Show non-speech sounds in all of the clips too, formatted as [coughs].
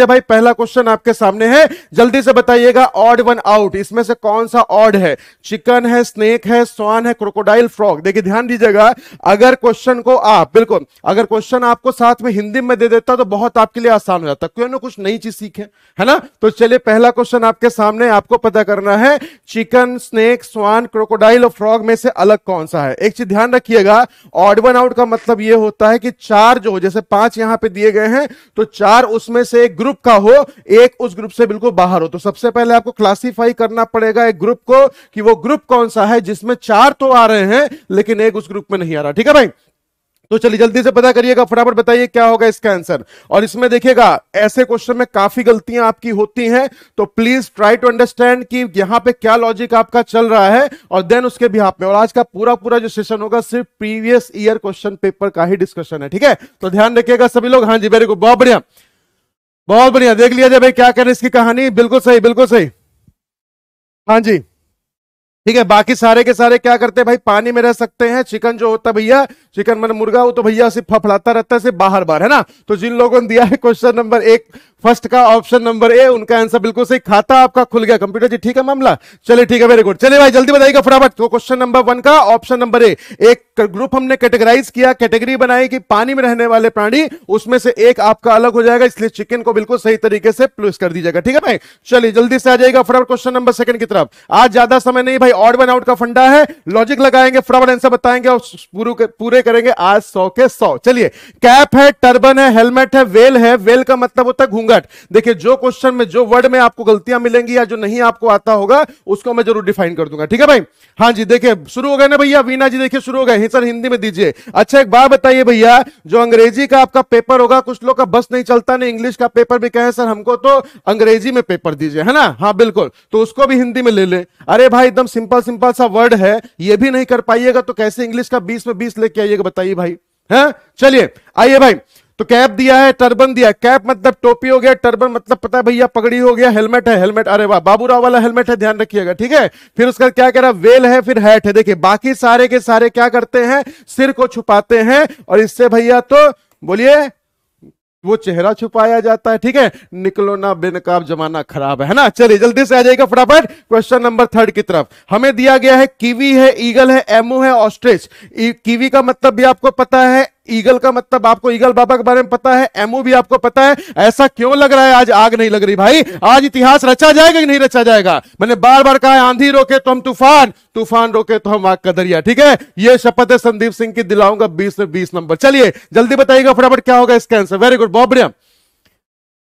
आदित्य भाई पहला क्वेश्चन आपके सामने है जल्दी से बताइएगा ऑड वन आउट इसमें से कौन सा ऑड है चिकन है स्नेक है स्वान है क्रोकोडाइल फ्रॉग देखिए ध्यान दीजिएगा अगर क्वेश्चन को आप बिल्कुल अगर क्वेश्चन आपको साथ में हिंदी में दे देता तो बहुत आपके लिए आसान हो जाता क्यों ना कुछ नई चीज सीखे है ना तो चलिए पहला क्वेश्चन आपके सामने आपको पता करना है चिकन स्नेक स्वान क्रोकोडाइल और फ्रॉग में से अलग कौन सा है एक चीज ध्यान रखिएगा ऑड वन आउट का मतलब यह होता है कि चार जो जैसे पांच यहां पर दिए गए हैं तो चार उसमें से एक ग्रुप ग्रुप का हो एक उस ग्रुप से बिल्कुल बाहर हो तो सबसे पहले आपको क्लासीफाई करना पड़ेगा एक ग्रुप को कि वो ग्रुप कौन सा है जिसमें चार तो आ रहे हैं लेकिन एक उस ग्रुप में नहीं आ रहा ठीक है भाई तो चलिए जल्दी से पता करिएगा फटाफट बताइए क्या होगा इसका आंसर और इसमें देखिएगा ऐसे क्वेश्चन में काफी गलतियां आपकी होती हैं तो प्लीज ट्राई टू अंडरस्टैंड कि यहां पे क्या लॉजिक आपका चल रहा है और देन उसके भी आप में और आज का पूरा पूरा जो सेशन होगा सिर्फ प्रीवियस ईयर क्वेश्चन पेपर का ही डिस्कशन है ठीक है तो ध्यान रखिएगा सभी लोग हाँ जी वेरी गुड बहुत बढ़िया बहुत बढ़िया देख लिया जाए भाई क्या करें इसकी कहानी बिल्कुल सही बिल्कुल सही हाँ जी ठीक है बाकी सारे के सारे क्या करते हैं भाई पानी में रह सकते हैं चिकन जो होता है भैया चिकन मन मुर्गा वो तो भैया सिर्फ फफड़ाता रहता है सिर्फ बाहर बार है ना तो जिन लोगों ने दिया है क्वेश्चन नंबर एक फर्स्ट का ऑप्शन नंबर ए उनका आंसर बिल्कुल सही खाता आपका खुल गया कंप्यूटर जी ठीक है मामला चलिए ठीक है वेरी गुड चलिए भाई जल्दी बताइएगा फटाफट तो क्वेश्चन नंबर वन का ऑप्शन नंबर ए एक ग्रुप हमने कैटेगराइज किया कैटेगरी बनाई कि पानी में रहने वाले प्राणी उसमें से एक आपका अलग हो जाएगा इसलिए चिकन को बिल्कुल सही तरीके से प्लस कर दीजिएगा ठीक है भाई चलिए जल्दी से आ जाएगा फटाफट क्वेश्चन नंबर सेकंड की तरफ आज ज्यादा समय नहीं भाई ऑड वन आउट का फंडा है लॉजिक लगाएंगे फटाफट आंसर बताएंगे और पूरे पूरे करेंगे आज सौ के सौ चलिए कैप है टर्बन है हेलमेट है वेल है वेल का मतलब होता है घूंघट देखिए जो क्वेश्चन में जो वर्ड में आपको गलतियां मिलेंगी या जो नहीं आपको आता होगा उसको मैं जरूर डिफाइन कर दूंगा ठीक है भाई हाँ जी देखिए शुरू हो गए ना भैया वीना जी देखिए शुरू हो गए सर हिंदी में दीजिए अच्छा एक बात बताइए भैया जो अंग्रेजी का आपका पेपर होगा कुछ लोग का बस नहीं चलता नहीं इंग्लिश का पेपर भी कहे सर हमको तो अंग्रेजी में पेपर दीजिए है ना हाँ बिल्कुल तो उसको भी हिंदी में ले ले अरे भाई एकदम सिंपल सिंपल सा वर्ड है ये भी नहीं कर पाइएगा तो कैसे इंग्लिश का बीस में बीस लेके जाइएगा बताइए भाई है चलिए आइए भाई तो कैप दिया है टर्बन दिया है कैप मतलब टोपी हो गया टर्बन मतलब पता है भैया पगड़ी हो गया हेलमेट है हेलमेट अरे वाह बाबूराव वाला हेलमेट है ध्यान रखिएगा ठीक है फिर उसका क्या कह रहा वेल है फिर हैट है देखिए बाकी सारे के सारे क्या करते हैं सिर को छुपाते हैं और इससे भैया तो बोलिए वो चेहरा छुपाया जाता है ठीक है निकलो ना बेनकाब जमाना खराब है ना चलिए जल्दी से आ जाएगा फटाफट क्वेश्चन नंबर थर्ड की तरफ हमें दिया गया है कीवी है ईगल है एमओ है ऑस्ट्रिच कीवी का मतलब भी आपको पता है ईगल का मतलब आपको ईगल बाबा के बारे में पता है एमओ भी आपको पता है ऐसा क्यों लग रहा है आज आग नहीं लग रही भाई आज इतिहास रचा जाएगा कि नहीं रचा जाएगा मैंने बार बार कहा आंधी रोके तो हम तूफान तूफान रोके तो हम आग का दरिया ठीक है यह शपथ है संदीप सिंह की दिलाऊंगा बीस में बीस नंबर चलिए जल्दी बताइएगा फटाफट क्या होगा इसका आंसर वेरी गुड बहुत बढ़िया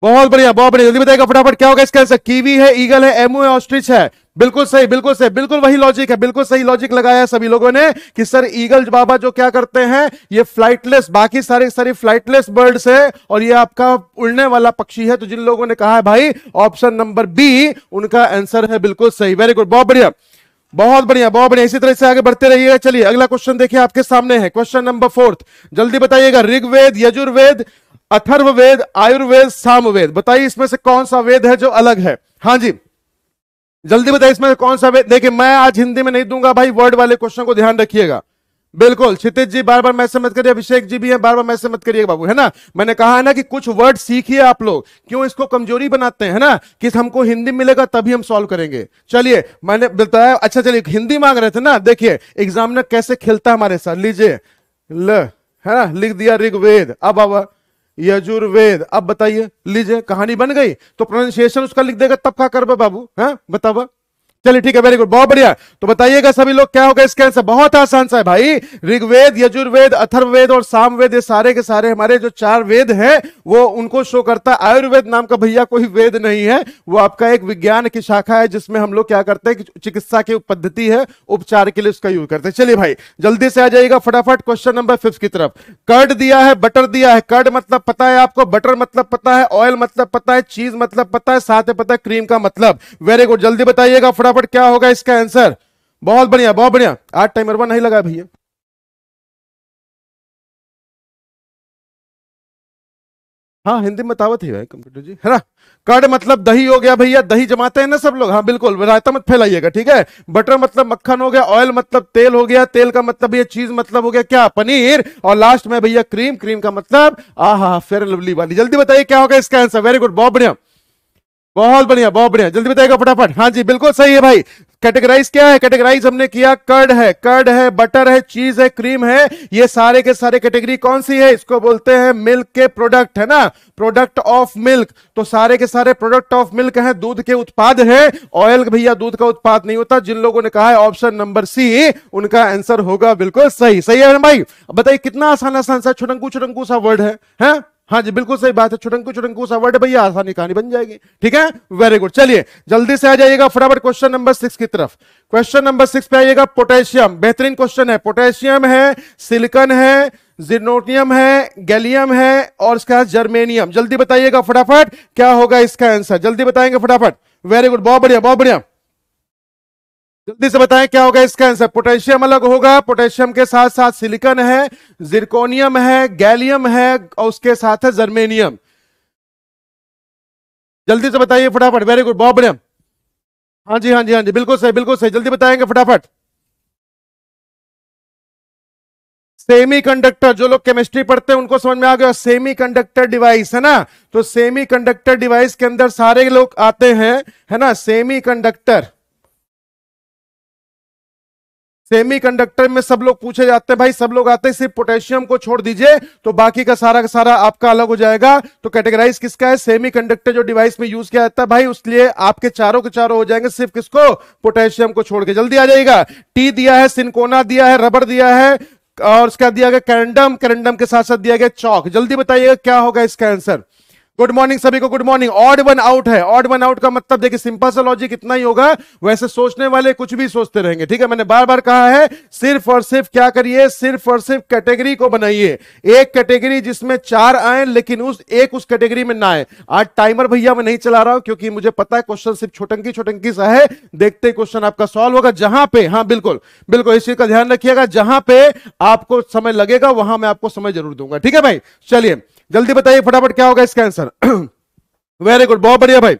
बहुत बढ़िया बहुत बढ़िया जल्दी बताएगा फटाफट क्या होगा इसका आंसर कीवी है ईगल है एमओ है ऑस्ट्रिच है बिल्कुल सही बिल्कुल सही बिल्कुल वही लॉजिक है बिल्कुल सही लॉजिक लगाया है सभी लोगों ने कि सर ईगल बाबा जो क्या करते हैं ये फ्लाइटलेस बाकी सारे सारी फ्लाइटलेस बर्ड्स है और ये आपका उड़ने वाला पक्षी है तो जिन लोगों ने कहा है भाई ऑप्शन नंबर बी उनका आंसर है बिल्कुल सही वेरी गुड बहुत बढ़िया बहुत बढ़िया बहुत बढ़िया इसी तरह से आगे बढ़ते रहिएगा चलिए अगला क्वेश्चन देखिए आपके सामने है क्वेश्चन नंबर फोर्थ जल्दी बताइएगा ऋग्वेद यजुर्वेद अथर्ववेद आयुर्वेद सामवेद बताइए इसमें से कौन सा वेद है जो अलग है हाँ जी जल्दी बताइए इसमें से कौन सा वेद देखिए मैं आज हिंदी में नहीं दूंगा भाई वर्ड वाले क्वेश्चन को ध्यान रखिएगा बिल्कुल क्षितिज जी बार बार मैसे मत करिए अभिषेक जी भी हैं बार बार मैसे मत करिए बाबू है ना मैंने कहा है ना कि कुछ वर्ड सीखिए आप लोग क्यों इसको कमजोरी बनाते हैं है ना कि हमको हिंदी मिलेगा तभी हम सॉल्व करेंगे चलिए मैंने बताया अच्छा चलिए हिंदी मांग रहे थे ना देखिए एग्जामिनर कैसे खेलता हमारे साथ लीजिए ल है ना लिख दिया ऋग्वेद अब अब यजुर्वेद अब बताइए लीजिए कहानी बन गई तो प्रोनाउंसिएशन उसका लिख देगा तब का कर बाबू है बताबा चलिए ठीक है वेरी गुड बहुत बढ़िया तो बताइएगा सभी लोग क्या होगा इसके आंसर बहुत आसान सा है भाई ऋग्वेद यजुर्वेद अथर्ववेद और सामवेद ये सारे के सारे हमारे जो चार वेद हैं वो उनको शो करता है आयुर्वेद नाम का भैया कोई वेद नहीं है वो आपका एक विज्ञान की शाखा है जिसमें हम लोग क्या करते हैं चिकित्सा की पद्धति है उपचार के लिए उसका यूज करते हैं चलिए भाई जल्दी से आ जाइएगा फटाफट क्वेश्चन नंबर फिफ्थ की तरफ कर्ड दिया है बटर दिया है कर्ड मतलब पता है आपको बटर मतलब पता है ऑयल मतलब पता है चीज मतलब पता है साथ पता है क्रीम का मतलब वेरी गुड जल्दी बताइएगा फटाफट क्या होगा इसका आंसर बहुत बढ़िया बहुत बढ़िया आज टाइमर वन नहीं लगा भैया हाँ हिंदी में दावत ही है कंप्यूटर जी है ना कड़ मतलब दही हो गया भैया दही जमाते हैं ना सब लोग हाँ बिल्कुल रायता मत फैलाइएगा ठीक है बटर मतलब मक्खन हो गया ऑयल मतलब तेल हो गया तेल का मतलब ये चीज मतलब हो गया क्या पनीर और लास्ट में भैया क्रीम क्रीम का मतलब आ हा फेर लवली वाली जल्दी बताइए क्या होगा इसका आंसर वेरी गुड बहुत बढ़िया बहुत बढ़िया बहुत बढ़िया जल्दी बताएगा फटाफट हाँ जी बिल्कुल सही है भाई कैटेगराइज क्या है कैटेगराइज हमने किया कर्ड है कर्ड है बटर है चीज है क्रीम है ये सारे के सारे कैटेगरी कौन सी है इसको बोलते हैं मिल्क के प्रोडक्ट है ना प्रोडक्ट ऑफ मिल्क तो सारे के सारे प्रोडक्ट ऑफ मिल्क हैं दूध के उत्पाद हैं ऑयल भैया दूध का उत्पाद नहीं होता जिन लोगों ने कहा है ऑप्शन नंबर सी उनका आंसर होगा बिल्कुल सही सही है भाई बताइए कितना आसान आसान सा छुरंगू छुरंगू सा वर्ड है, है? हाँ जी बिल्कुल सही बात है चुटंकू चुटंकू सा वर्ड भैया आसानी कहानी बन जाएगी ठीक है वेरी गुड चलिए जल्दी से आ जाइएगा फटाफट क्वेश्चन नंबर सिक्स की तरफ क्वेश्चन नंबर सिक्स पे आइएगा पोटेशियम बेहतरीन क्वेश्चन है पोटेशियम है सिलिकन है जिनोटियम है गैलियम है और इसका जर्मेनियम जल्दी बताइएगा फटाफट क्या होगा इसका आंसर जल्दी बताएंगे फटाफट वेरी गुड बहुत बढ़िया बहुत बढ़िया जल्दी से बताएं क्या होगा इसका आंसर पोटेशियम अलग होगा पोटेशियम के साथ साथ सिलिकन है जिरकोनियम है गैलियम है और उसके साथ है जर्मेनियम जल्दी से बताइए फटाफट वेरी गुड बहुत बढ़िया हाँ जी हाँ जी हाँ जी बिल्कुल सही बिल्कुल सही जल्दी बताएंगे फटाफट सेमीकंडक्टर जो लोग केमिस्ट्री पढ़ते हैं उनको समझ में आ गया सेमीकंडक्टर डिवाइस है ना तो सेमीकंडक्टर डिवाइस के अंदर सारे लोग आते हैं है ना सेमीकंडक्टर सेमीकंडक्टर में सब लोग पूछे जाते हैं भाई सब लोग आते हैं सिर्फ पोटेशियम को छोड़ दीजिए तो बाकी का सारा का सारा आपका अलग हो जाएगा तो कैटेगराइज किसका है सेमीकंडक्टर जो डिवाइस में यूज किया जाता है भाई उसलिए आपके चारों के चारों हो जाएंगे सिर्फ किसको पोटेशियम को छोड़ के जल्दी आ जाएगा टी दिया है सिनकोना दिया है रबर दिया है और उसका दिया गया कैरेंडम कैरेंडम के साथ साथ दिया गया चौक जल्दी बताइएगा क्या होगा इसका आंसर गुड मॉर्निंग सभी को good morning odd one out है ऑड वन आउट का मतलब देखिए सिंपल सा लॉजिक इतना ही होगा वैसे सोचने वाले कुछ भी सोचते रहेंगे ठीक है मैंने बार बार कहा है सिर्फ और सिर्फ क्या करिए सिर्फ और सिर्फ कैटेगरी को बनाइए एक कैटेगरी जिसमें चार आए लेकिन उस एक उस कैटेगरी में ना आए आज टाइमर भैया मैं नहीं चला रहा हूं क्योंकि मुझे पता है क्वेश्चन सिर्फ छोटंकी छोटंकी सा है देखते क्वेश्चन आपका सॉल्व होगा जहां पे हाँ बिल्कुल बिल्कुल इस चीज का ध्यान रखिएगा जहां पे आपको समय लगेगा वहां मैं आपको समय जरूर दूंगा ठीक है भाई चलिए जल्दी बताइए फटाफट क्या होगा इसका आंसर वेरी [clears throat] गुड बहुत बढ़िया भाई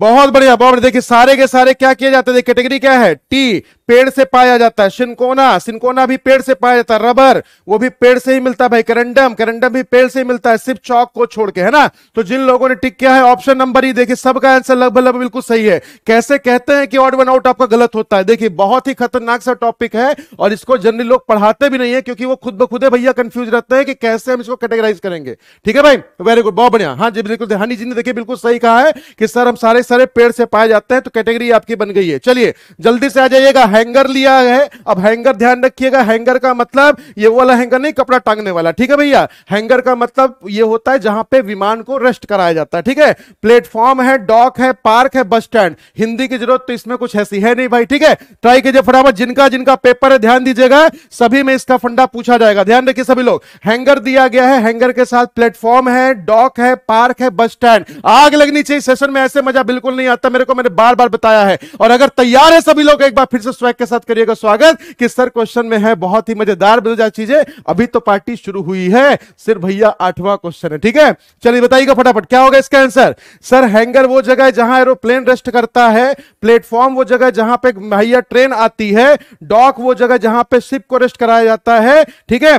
बहुत बढ़िया बहुत बढ़िया देखिए सारे के सारे क्या किए जाते हैं कैटेगरी क्या है टी पेड़ से पाया जाता है सिंकोना सिंकोना भी पेड़ से पाया जाता है रबर वो भी पेड़ से ही मिलता है भाई करंडम करंडम भी पेड़ से ही मिलता है सिर्फ चौक को छोड़ के है ना तो जिन लोगों ने टिक किया है ऑप्शन नंबर ही देखिए सबका आंसर लगभग लगभग बिल्कुल सही है कैसे कहते हैं कि ऑड वन आउट आपका गलत होता है देखिए बहुत ही खतरनाक सा टॉपिक है और इसको जनरली लोग पढ़ाते भी नहीं है क्योंकि वो खुद ब खुदे भैया कंफ्यूज रहते हैं कि कैसे हम इसको कैटेगराइज करेंगे ठीक है भाई वेरी गुड बहुत बढ़िया हाँ जी बिल्कुल हनी जी ने देखिए बिल्कुल सही कहा है कि सर हम सारे सारे पेड़ से पाए जाते हैं तो कैटेगरी आपकी बन गई है चलिए जल्दी से आ जाइएगा हैंगर लिया है अब हैंगर ध्यान रखिएगा हैंगर का मतलब ये वाला हैंगर नहीं कपड़ा टांगने वाला ठीक है भैया हैंगर का मतलब ये होता है जहां पे विमान को रेस्ट कराया जाता है ठीक है प्लेटफॉर्म है डॉक है पार्क है बस स्टैंड हिंदी की जरूरत तो इसमें कुछ ऐसी है नहीं भाई ठीक है ट्राई कीजिए फटाफट जिनका जिनका पेपर है ध्यान दीजिएगा सभी में इसका फंडा पूछा जाएगा ध्यान रखिए सभी लोग हैंगर दिया गया है हैंगर के साथ प्लेटफॉर्म है डॉक है पार्क है बस स्टैंड आग लगनी चाहिए सेशन में ऐसे मजा बिल्कुल नहीं आता मेरे को मैंने बार बार बताया है और अगर तैयार है सभी लोग एक बार फिर से स्वैग के साथ करिएगा स्वागत कि सर क्वेश्चन में है बहुत ही मजेदार मजेदार चीजें अभी तो पार्टी शुरू हुई है सिर्फ भैया आठवां क्वेश्चन है ठीक है चलिए बताइएगा फटाफट क्या होगा इसका आंसर सर हैंगर वो जगह है जहां एरोप्लेन रेस्ट करता है प्लेटफॉर्म वो जगह जहां पे भैया ट्रेन आती है डॉक वो जगह जहां पे शिप को रेस्ट कराया जाता है ठीक है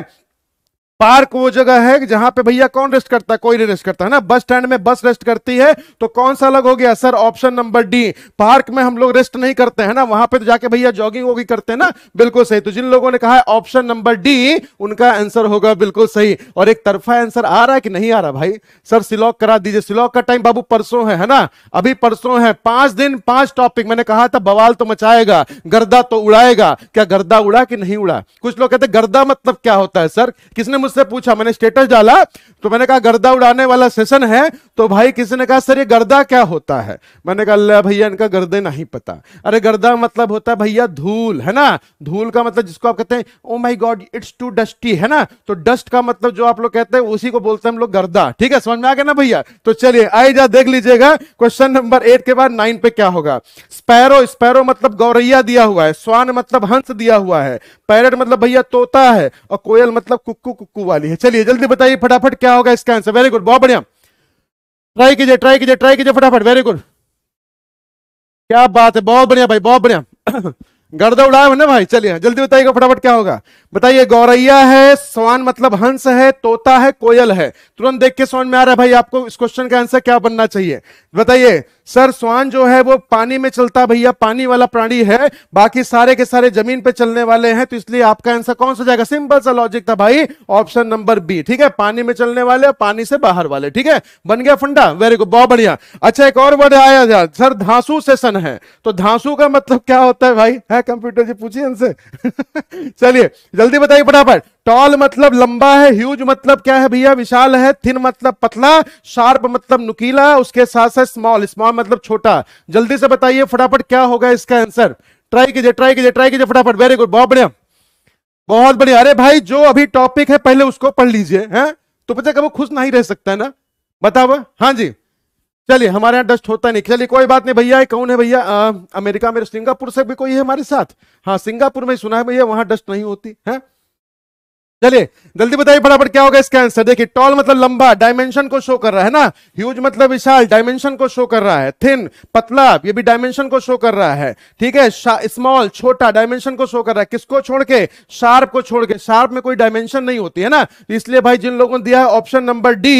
पार्क वो जगह है जहां पे भैया कौन रेस्ट करता है कोई नहीं रेस्ट करता है ना बस स्टैंड में बस रेस्ट करती है तो कौन सा अलग हो गया sir option number D park में हम लोग रेस्ट नहीं करते हैं ना वहां पे तो जाके भैया जॉगिंग वोगिंग करते हैं ना बिल्कुल सही तो जिन लोगों ने कहा ऑप्शन नंबर डी उनका आंसर होगा बिल्कुल सही और एक तरफा आंसर आ रहा है कि नहीं आ रहा भाई सर सिलॉक करा दीजिए सिलॉक का टाइम बाबू परसों है है ना अभी परसों है पांच दिन पांच टॉपिक मैंने कहा था बवाल तो मचाएगा गर्दा तो उड़ाएगा क्या गर्दा उड़ा कि नहीं उड़ा कुछ लोग कहते गर्दा मतलब क्या होता है सर किसने उससे पूछा मैंने स्टेटस डाला तो मैंने कहा गर्दा उड़ाने वाला सेशन है तो भाई किसी ने कहा सर ये गर्दा क्या होता है मैंने कहा अल्लाह भैया इनका गर्दे नहीं पता अरे गर्दा मतलब होता है भैया धूल है ना धूल का मतलब जिसको आप कहते हैं oh my god it's too dusty है ना तो डस्ट का मतलब जो आप लोग कहते हैं उसी को बोलते हैं हम लोग गर्दा ठीक है समझ में आ गया ना भैया तो चलिए आई जा देख लीजिएगा क्वेश्चन नंबर एट के बाद नाइन पे क्या होगा स्पैरो स्पैरो मतलब गौरैया दिया हुआ है स्वान मतलब हंस दिया हुआ है पैरट मतलब भैया तोता है और कोयल मतलब कुकू कुक्कू चाकू वाली है चलिए जल्दी बताइए फटाफट क्या होगा इसका आंसर वेरी गुड बहुत बढ़िया ट्राई कीजिए ट्राई कीजिए ट्राई कीजिए फटाफट वेरी गुड क्या बात है बहुत बढ़िया भाई बहुत बढ़िया [coughs] गर्दा उड़ाए ना भाई चलिए जल्दी बताइएगा फटाफट क्या होगा बताइए गौरैया है स्वान मतलब हंस है तोता है कोयल है तुरंत देख के समझ में आ रहा है भाई आपको इस क्वेश्चन का आंसर क्या बनना चाहिए बताइए सर स्वान जो है वो पानी में चलता भैया पानी वाला प्राणी है बाकी सारे के सारे जमीन पे चलने वाले हैं तो इसलिए आपका आंसर कौन सा जाएगा सिंपल सा लॉजिक था भाई ऑप्शन नंबर बी ठीक है पानी में चलने वाले और पानी से बाहर वाले ठीक है बन गया फंडा वेरी गुड बहुत बढ़िया अच्छा एक और वर्ड आया सर धांसू सेशन है तो धांसू का मतलब क्या होता है भाई है कंप्यूटर जी पूछिए हमसे [laughs] चलिए जल्दी बताइए फटाफट टॉल मतलब लंबा है ह्यूज मतलब क्या है भैया विशाल है थिन मतलब पतला शार्प मतलब नुकीला उसके साथ साथ स्मॉल स्मॉल मतलब छोटा जल्दी से बताइए फटाफट क्या होगा इसका आंसर ट्राई कीजिए ट्राई कीजिए ट्राई कीजिए फटाफट वेरी गुड बहुत बढ़िया बहुत बढ़िया अरे भाई जो अभी टॉपिक है पहले उसको पढ़ लीजिए है तो पता कभी खुश नहीं रह सकता है ना बताओ हाँ जी चलिए हमारे यहाँ डस्ट होता नहीं चलिए कोई बात नहीं भैया कौन है भैया अमेरिका में सिंगापुर से भी कोई है हमारे साथ हाँ सिंगापुर में सुना है भैया वहां डस्ट नहीं होती है चलिए जल्दी बताइए फटाफट क्या होगा इसका आंसर देखिए टॉल मतलब लंबा डायमेंशन को शो कर रहा है ना ह्यूज मतलब विशाल डायमेंशन को शो कर रहा है थिन पतला ये भी डायमेंशन को शो कर रहा है ठीक है स्मॉल छोटा डायमेंशन को शो कर रहा है किसको छोड़ के शार्प को छोड़ के शार्प में कोई डायमेंशन नहीं होती है ना तो इसलिए भाई जिन लोगों ने दिया है ऑप्शन नंबर डी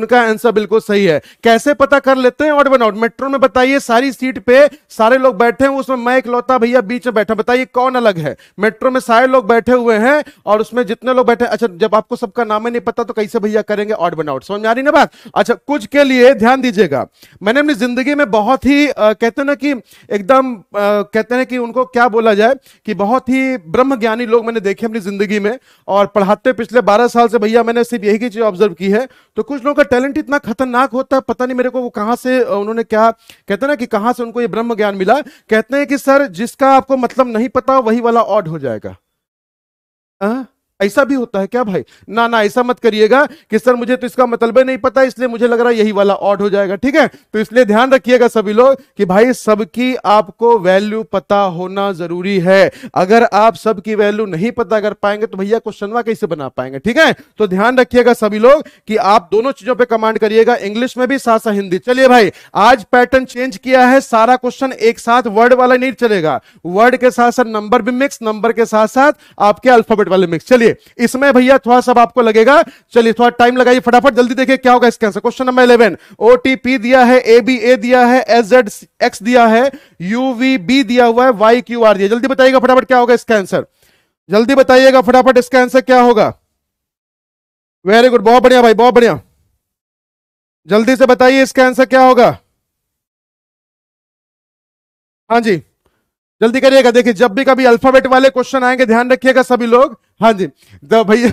उनका आंसर बिल्कुल सही है कैसे पता कर लेते हैं ऑट वन आउट मेट्रो में बताइए सारी सीट पे सारे लोग बैठे हैं उसमें मैं इकलौता भैया बीच में बैठा बताइए कौन अलग है मेट्रो में सारे लोग बैठे हुए हैं और उसमें जितने लोग लोग बैठे अच्छा जब आपको सबका नाम ही नहीं पता तो कैसे भैया करेंगे ऑड आउट समझ में आ रही ना बात अच्छा कुछ के लिए ध्यान दीजिएगा मैंने अपनी जिंदगी में बहुत ही आ, कहते ना कि एकदम कहते हैं कि उनको क्या बोला जाए कि बहुत ही ब्रह्म ज्ञानी लोग मैंने देखे अपनी जिंदगी में और पढ़ाते पिछले बारह साल से भैया मैंने सिर्फ यही चीज ऑब्जर्व की है तो कुछ लोगों का टैलेंट इतना खतरनाक होता है पता नहीं मेरे को वो कहां से उन्होंने क्या कहते ना कि कहां से उनको ये ब्रह्म ज्ञान मिला कहते हैं कि सर जिसका आपको मतलब नहीं पता वही वाला ऑड हो जाएगा आ? ऐसा भी होता है क्या भाई ना ना ऐसा मत करिएगा कि सर मुझे तो इसका मतलब नहीं पता इसलिए मुझे लग रहा है यही वाला ऑड हो जाएगा ठीक है तो इसलिए ध्यान रखिएगा सभी लोग कि भाई सबकी आपको वैल्यू पता होना जरूरी है अगर आप सबकी वैल्यू नहीं पता कर पाएंगे तो भैया क्वेश्चनवा कैसे बना पाएंगे ठीक है तो ध्यान रखिएगा सभी लोग कि आप दोनों चीजों पर कमांड करिएगा इंग्लिश में भी साथ साथ हिंदी चलिए भाई आज पैटर्न चेंज किया है सारा क्वेश्चन एक साथ वर्ड वाला नहीं चलेगा वर्ड के साथ साथ नंबर भी मिक्स नंबर के साथ साथ आपके अल्फाबेट वाले मिक्स चलिए इसमें भैया थोड़ा सा आपको लगेगा चलिए थोड़ा टाइम लगाइए फटाफट जल्दी देखिए क्या होगा इसके answer question number eleven O दिया है ए बी ए दिया है एस जेड एक्स दिया है यू वी बी दिया हुआ है वाई क्यू आर दिया जल्दी बताइएगा फटाफट क्या होगा इसका आंसर जल्दी बताइएगा फटाफट इसका आंसर क्या होगा वेरी गुड बहुत बढ़िया भाई बहुत बढ़िया जल्दी से बताइए इसका आंसर क्या होगा हाँ जी जल्दी करिएगा देखिए जब भी कभी अल्फाबेट वाले क्वेश्चन आएंगे ध्यान रखिएगा सभी लोग हाँ जी तो भैया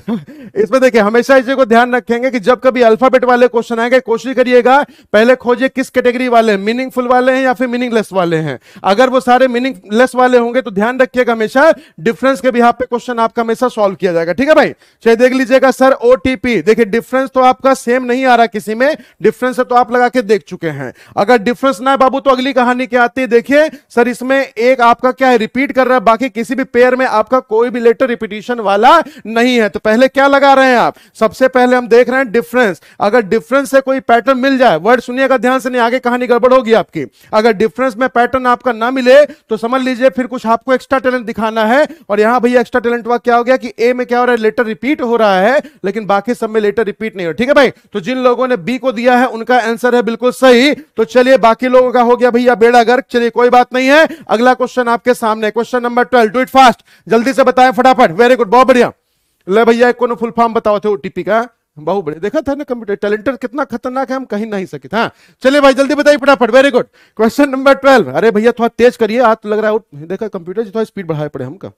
इसमें देखिए हमेशा इसी को ध्यान रखेंगे कि जब कभी अल्फाबेट वाले क्वेश्चन आएंगे कोशिश करिएगा पहले खोजिए किस कैटेगरी वाले हैं मीनिंगफुल वाले हैं या फिर मीनिंगलेस वाले हैं अगर वो सारे मीनिंगलेस वाले होंगे तो ध्यान रखिएगा हमेशा डिफरेंस के भी पे क्वेश्चन आपका हमेशा सॉल्व किया जाएगा ठीक है भाई चाहे देख लीजिएगा सर ओ देखिए डिफरेंस तो आपका सेम नहीं आ रहा किसी में डिफरेंस तो आप लगा के देख चुके हैं अगर डिफरेंस ना है बाबू तो अगली कहानी क्या आती है देखिए सर इसमें एक आपका क्या है रिपीट कर रहा है बाकी किसी भी पेयर में आपका कोई भी लेटर रिपीटिशन वाला नहीं है तो पहले क्या लगा रहे हैं आप सबसे पहले हम देख रहे हैं डिफरेंस अगर डिफरेंस से कोई पैटर्न मिल जाए वर्ड सुनिएगा ध्यान से नहीं आगे कहानी गड़बड़ होगी आपकी अगर डिफरेंस में पैटर्न आपका ना मिले तो समझ लीजिए फिर कुछ आपको एक्स्ट्रा टैलेंट दिखाना है और यहां भैया एक्स्ट्रा टैलेंट हुआ क्या हो गया कि ए में क्या हो रहा है लेटर रिपीट हो रहा है लेकिन बाकी सब में लेटर रिपीट नहीं हो ठीक है भाई तो जिन लोगों ने बी को दिया है उनका आंसर है बिल्कुल सही तो चलिए बाकी लोगों का हो गया भैया बेड़ा गर्क चलिए कोई बात नहीं है अगला क्वेश्चन आपके सामने question number twelve do it fast जल्दी से बताएं फटाफट वेरी गुड बहुत बढ़िया ले भैया एक कोनो फुल फॉर्म बताओ थे ओटीपी का हाँ? बहुत बढ़िया देखा था ना कंप्यूटर टैलेंटर कितना खतरनाक है हम कहीं नहीं सके था हाँ? चलिए भाई जल्दी बताइए फटाफट very good question number twelve अरे भैया थोड़ा तेज करिए आज तो लग रहा है देखा कंप्यूटर थोड़ा स्पीड बढ़ाए पड़े हमका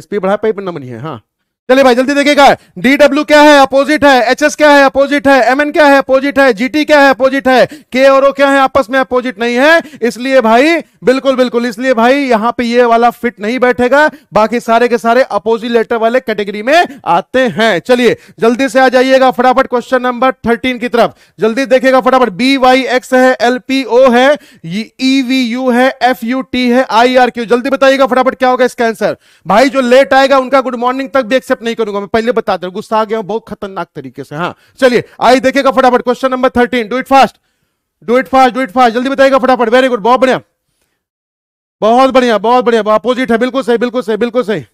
स्पीड बढ़ा पाई पर नमन है हाँ चलिए भाई जल्दी देखिएगा डब्ल्यू क्या है अपोजिट है एच एस क्या है अपोजिट है एम एन क्या है अपोजिट है जीटी क्या है अपोजिट है के और ओ क्या है आपस में अपोजिट नहीं है इसलिए भाई बिल्कुल बिल्कुल इसलिए भाई यहां पे ये वाला फिट नहीं बैठेगा बाकी सारे के सारे अपोजिट लेटर वाले कैटेगरी में आते हैं चलिए जल्दी से आ जाइएगा फटाफट क्वेश्चन नंबर थर्टीन की तरफ जल्दी देखेगा फटाफट बी वाई एक्स है एल पी ओ है ई वी यू है एफ यू टी है आई आर क्यू जल्दी बताइएगा फटाफट क्या होगा इसका आंसर भाई जो लेट आएगा उनका गुड मॉर्निंग तक भी एक्सेप्ट एक्सेप्ट नहीं करूंगा मैं पहले बता दे गुस्सा आ गया हूं बहुत खतरनाक तरीके से हाँ चलिए आई देखेगा फटाफट question number thirteen do it fast do it fast do it fast जल्दी बताएगा फटाफट वेरी गुड बहुत बढ़िया बहुत बढ़िया बहुत बढ़िया अपोजिट है बिल्कुल सही बिल्कुल सही बिल्कुल सही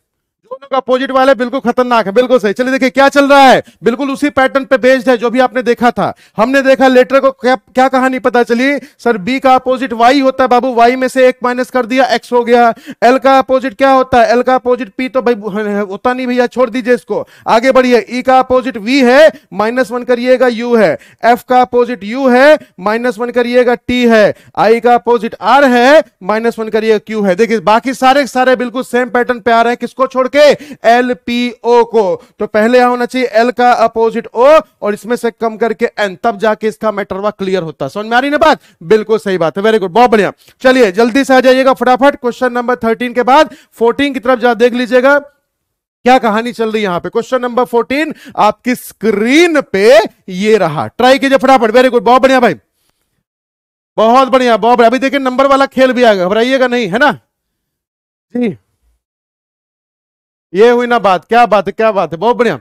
बिल्कुल अपोजिट वाला है बिल्कुल खतरनाक है बिल्कुल सही चलिए देखिए क्या चल रहा है बिल्कुल उसी पैटर्न पे बेस्ड है जो भी आपने देखा था हमने देखा लेटर को क्या, क्या कहानी पता चली सर बी का अपोजिट वाई होता है बाबू वाई में से एक माइनस कर दिया एक्स हो गया एल का अपोजिट क्या होता है एल का अपोजिट पी तो भाई होता नहीं भैया छोड़ दीजिए इसको आगे बढ़िए ई e का अपोजिट वी है माइनस वन करिएगा यू है एफ का अपोजिट यू है माइनस वन करिएगा टी है आई का अपोजिट आर है माइनस वन करिएगा क्यू है देखिए बाकी सारे सारे बिल्कुल सेम पैटर्न पे आ रहे हैं किसको छोड़ के से एल पी ओ को तो पहले यहां होना चाहिए एल का अपोजिट ओ और इसमें से कम करके एन तब जाके इसका मैटरवा क्लियर होता समझ में आ रही ना बात बिल्कुल सही बात है वेरी गुड बहुत बढ़िया चलिए जल्दी से आ जाइएगा फटाफट क्वेश्चन नंबर थर्टीन के बाद फोर्टीन की तरफ जा देख लीजिएगा क्या कहानी चल रही है यहां पे क्वेश्चन नंबर फोर्टीन आपकी स्क्रीन पे ये रहा ट्राई कीजिए फटाफट वेरी गुड बहुत बढ़िया भाई बहुत बढ़िया बहुत बढ़िया अभी देखिए नंबर वाला खेल भी आएगा घबराइएगा नहीं है ना जी ये हुई ना बात क्या बात है क्या बात है बहुत बढ़िया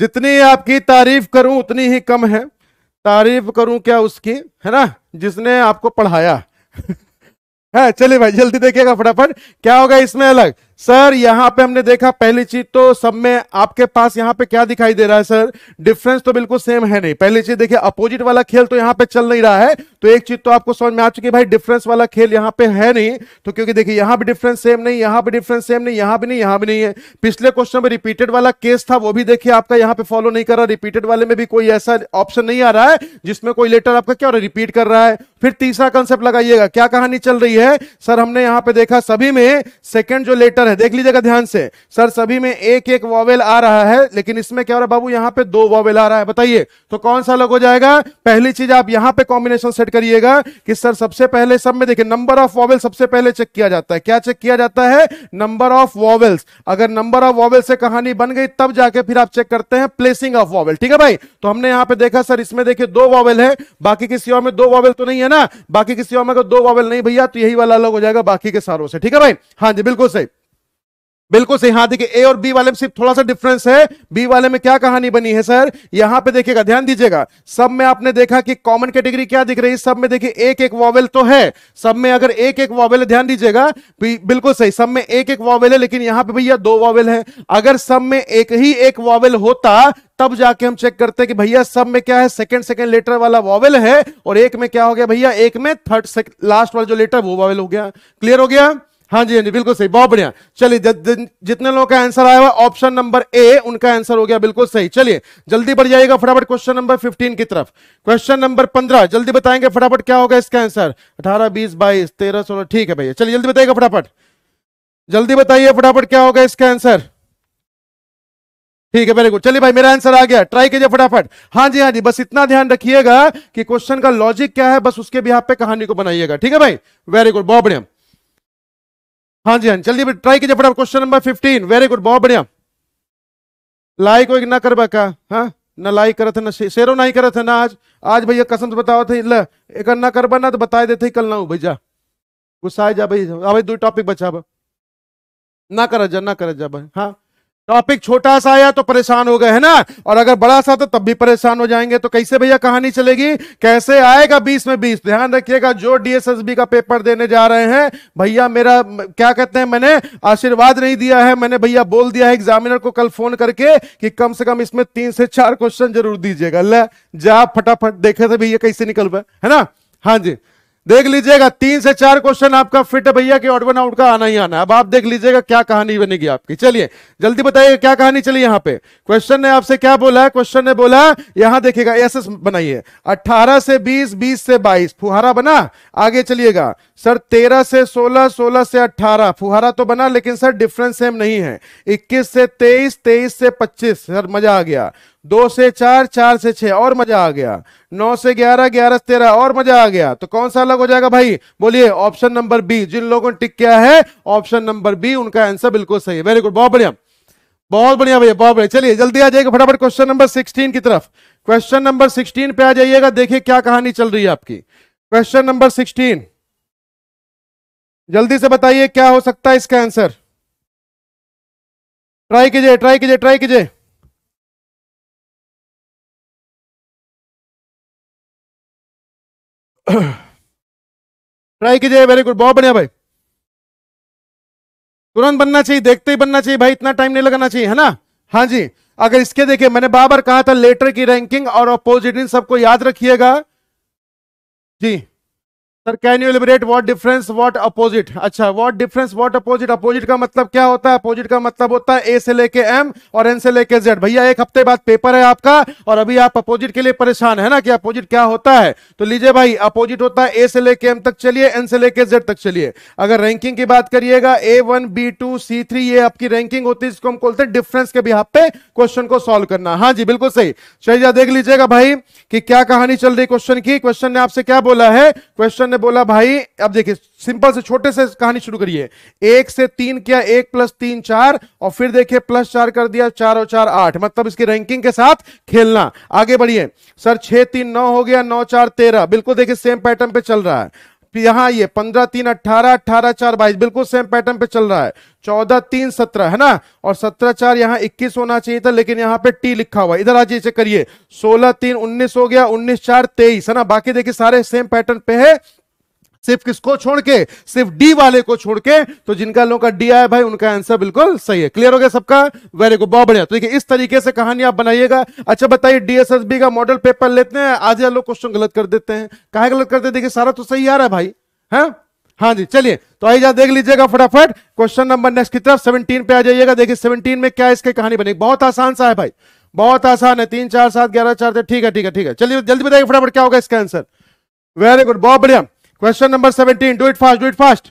जितनी आपकी तारीफ करूं उतनी ही कम है तारीफ करूं क्या उसकी है ना जिसने आपको पढ़ाया [laughs] है हाँ, चलिए भाई जल्दी देखिएगा फटाफट क्या होगा इसमें अलग सर यहां पे हमने देखा पहली चीज तो सब में आपके पास यहां पे क्या दिखाई दे रहा है सर डिफरेंस तो बिल्कुल सेम है नहीं पहली चीज देखिए अपोजिट वाला खेल तो यहां पे चल नहीं रहा है तो एक चीज तो आपको समझ में आ चुकी है भाई डिफरेंस वाला खेल यहां पे है नहीं तो क्योंकि देखिए यहां भी डिफरेंस सेम नहीं यहां भी डिफरेंस सेम नहीं यहां भी नहीं यहां भी नहीं है पिछले क्वेश्चन में रिपीटेड वाला केस था वो भी देखिए आपका यहां पे फॉलो नहीं कर रहा रिपीटेड वाले में भी कोई ऐसा ऑप्शन नहीं आ रहा है जिसमें कोई लेटर आपका क्या रिपीट कर रहा है फिर तीसरा कंसेप्ट लगाइएगा क्या कहानी चल रही है सर हमने यहां पे देखा सभी में सेकेंड जो लेटर है देख लीजिएगा ध्यान से सर सभी में एक एक वॉवेल आ रहा है लेकिन इसमें क्या हो रहा है बाबू यहाँ पे दो वॉवेल आ रहा है बताइए तो कौन सा लग हो जाएगा पहली चीज आप यहाँ पे कॉम्बिनेशन सेट करिएगा कि सर सबसे पहले सब में देखिए नंबर ऑफ वॉवेल सबसे पहले चेक किया जाता है क्या चेक किया जाता है नंबर ऑफ वॉवेल्स अगर नंबर ऑफ वॉवेल से कहानी बन गई तब जाके फिर आप चेक करते हैं प्लेसिंग ऑफ वॉवेल ठीक है भाई तो हमने यहाँ पे देखा सर इसमें देखिए दो वॉवेल है बाकी किसी और में दो वॉवेल तो नहीं है ना बाकी किसी और में दो वॉवेल नहीं भैया तो यही वाला अलग हो जाएगा बाकी के सारों से ठीक है भाई हाँ जी बिल्कुल सही बिल्कुल सही हाँ देखिए ए और बी वाले में सिर्फ थोड़ा सा डिफरेंस है बी वाले में क्या कहानी बनी है सर यहां पे देखिएगा ध्यान दीजिएगा सब में आपने देखा कि कॉमन कैटेगरी क्या दिख रही है सब में देखिए एक एक वॉवेल तो है सब में अगर एक एक वॉवेल ध्यान दीजिएगा बिल्कुल सही सब में एक एक वॉवेल है लेकिन यहाँ पे भैया दो वॉवेल है अगर सब में एक ही एक वॉवेल होता तब जाके हम चेक करते हैं कि भैया सब में क्या है सेकंड सेकंड लेटर वाला वॉवेल है और एक में क्या हो गया भैया एक में थर्ड लास्ट वाला जो लेटर वो वॉवेल हो गया क्लियर हो गया हाँ जी हाँ जी बिल्कुल सही बहुत बढ़िया चलिए जितने लोगों का आंसर आया हुआ ऑप्शन नंबर ए उनका आंसर हो गया बिल्कुल सही चलिए जल्दी बढ़ जाइएगा फटाफट क्वेश्चन नंबर 15 की तरफ क्वेश्चन नंबर 15 जल्दी बताएंगे फटाफट क्या होगा इसका आंसर 18 20 22 13 सोलह ठीक है भैया चलिए जल्दी बताइएगा फटाफट जल्दी बताइए फटाफट क्या होगा इसका आंसर ठीक है वेरी गुड चलिए भाई मेरा आंसर आ गया ट्राई कीजिए फटाफट हाँ जी हाँ जी बस इतना ध्यान रखिएगा कि क्वेश्चन का लॉजिक क्या है बस उसके भी आप पे कहानी को बनाइएगा ठीक है भाई वेरी गुड बहुत बढ़िया हाँ जी हाँ जल्दी ट्राई कीजिए फटाफट question number fifteen very good बहुत बढ़िया लाइक वाइक ना कर बका हाँ ना लाइक करा था ना से, शेरो नहीं करा था ना आज आज भैया कसम से बताओ थे एक ना कर ना तो बताए देते कल ना हो भैया गुस्सा जा भाई अभी दो टॉपिक बचा ना करा जा ना करा जा भाई हाँ टॉपिक छोटा सा आया तो परेशान हो गए है ना और अगर बड़ा सा तो तब भी परेशान हो जाएंगे तो कैसे भैया कहानी चलेगी कैसे आएगा बीस में बीस ध्यान रखिएगा जो डीएसएसबी का पेपर देने जा रहे हैं भैया मेरा क्या कहते हैं मैंने आशीर्वाद नहीं दिया है मैंने भैया बोल दिया है एग्जामिनर को कल फोन करके कि कम से कम इसमें तीन से चार क्वेश्चन जरूर दीजिएगा ला जा फटाफट देखे थे भैया कैसे निकल पाए है ना हाँ जी देख लीजिएगा तीन से चार क्वेश्चन आपका फिट भैया कि ऑडवन आउट का आना ही आना अब आप देख लीजिएगा क्या कहानी बनेगी आपकी चलिए जल्दी बताइए क्या कहानी चली यहाँ पे क्वेश्चन ने आपसे क्या बोला है क्वेश्चन ने बोला यहां देखिएगा एस बनाइए अट्ठारह से बीस बीस से बाईस फुहारा बना आगे चलिएगा सर तेरह से सोलह सोलह से अट्ठारह फुहारा तो बना लेकिन सर डिफरेंस सेम नहीं है इक्कीस से तेईस तेईस से पच्चीस सर मजा आ गया दो से चार चार से छह और मजा आ गया नौ से ग्यारह ग्यारह से तेरह और मजा आ गया तो कौन सा अलग हो जाएगा भाई बोलिए ऑप्शन नंबर बी जिन लोगों ने टिक किया है ऑप्शन नंबर बी उनका आंसर बिल्कुल सही है वेरी गुड बहुत बढ़िया बहुत बढ़िया भैया बहुत बढ़िया चलिए जल्दी आ जाएगा फटाफट क्वेश्चन नंबर सिक्सटीन की तरफ क्वेश्चन नंबर सिक्सटीन पे आ जाइएगा देखिए क्या कहानी चल रही है आपकी क्वेश्चन नंबर सिक्सटीन जल्दी से बताइए क्या हो सकता है इसका आंसर ट्राई कीजिए ट्राई कीजिए ट्राई कीजिए ट्राई [clears throat] कीजिए वेरी गुड बहुत बढ़िया भाई तुरंत बनना चाहिए देखते ही बनना चाहिए भाई इतना टाइम नहीं लगाना चाहिए है ना हाँ जी अगर इसके देखिए मैंने बार बार कहा था लेटर की रैंकिंग और अपोजिट इन सबको याद रखिएगा जी sir can you elaborate what difference what opposite अच्छा what difference what opposite opposite का मतलब क्या होता है अपोजिट का मतलब होता है ए से लेके एम और एन से लेके जेड भैया एक हफ्ते बाद पेपर है आपका और अभी आप अपोजिट के लिए परेशान है ना कि अपोजिट क्या होता है तो लीजिए भाई अपोजिट होता है ए से लेके एम तक चलिए एन से लेके जेड तक चलिए अगर रैंकिंग की बात करिएगा A one B two C three ये आपकी रैंकिंग होती है जिसको हम बोलते हैं डिफरेंस के बिहाब पे क्वेश्चन को सोल्व करना हाँ जी बिल्कुल सही शैजा देख लीजिएगा भाई कि क्या कहानी चल रही क्वेश्चन की क्वेश्चन ने आपसे क्या बोला है क्वेश्चन ने ने बोला भाई अब देखिए सिंपल से छोटे से कहानी शुरू करिए एक से तीन किया एक प्लस तीन चार और फिर देखिए प्लस चार कर दिया चार और चार आठ मतलब इसकी रैंकिंग के साथ खेलना आगे बढ़िए सर छह तीन नौ हो गया नौ चार तेरह बिल्कुल देखिए सेम पैटर्न पे चल रहा है यहां ये पंद्रह तीन अट्ठारह अट्ठारह चार बाईस बिल्कुल सेम पैटर्न पे चल रहा है चौदह तीन सत्रह है ना और सत्रह चार यहां इक्कीस होना चाहिए था लेकिन यहां पे टी लिखा हुआ इधर आज चेक करिए सोलह तीन उन्नीस हो गया उन्नीस चार तेईस है ना बाकी देखिए सारे सेम पैटर्न पे है सिर्फ किसको छोड़ के सिर्फ डी वाले को छोड़ के तो जिनका लोगों का डी आया भाई उनका आंसर बिल्कुल सही है क्लियर हो गया सबका वेरी गुड बहुत बढ़िया तो देखिए इस तरीके से कहानी आप बनाइएगा अच्छा बताइए डीएसएसबी का मॉडल पेपर लेते हैं आज लोग क्वेश्चन गलत कर देते हैं कहा गलत करते देखिए सारा तो सही आ रहा है भाई है हाँ जी चलिए तो जा देख लीजिएगा फटाफट क्वेश्चन नंबर नेक्स्ट की तरफ 17 पे आ जाइएगा देखिए 17 में क्या इसकी कहानी बनेगी बहुत आसान सा है भाई बहुत आसान है तीन चार सात ग्यारह चार ठीक है ठीक है ठीक है चलिए जल्दी बताइए फटाफट क्या होगा इसका आंसर वेरी गुड बहुत बढ़िया question number seventeen do it fast do it fast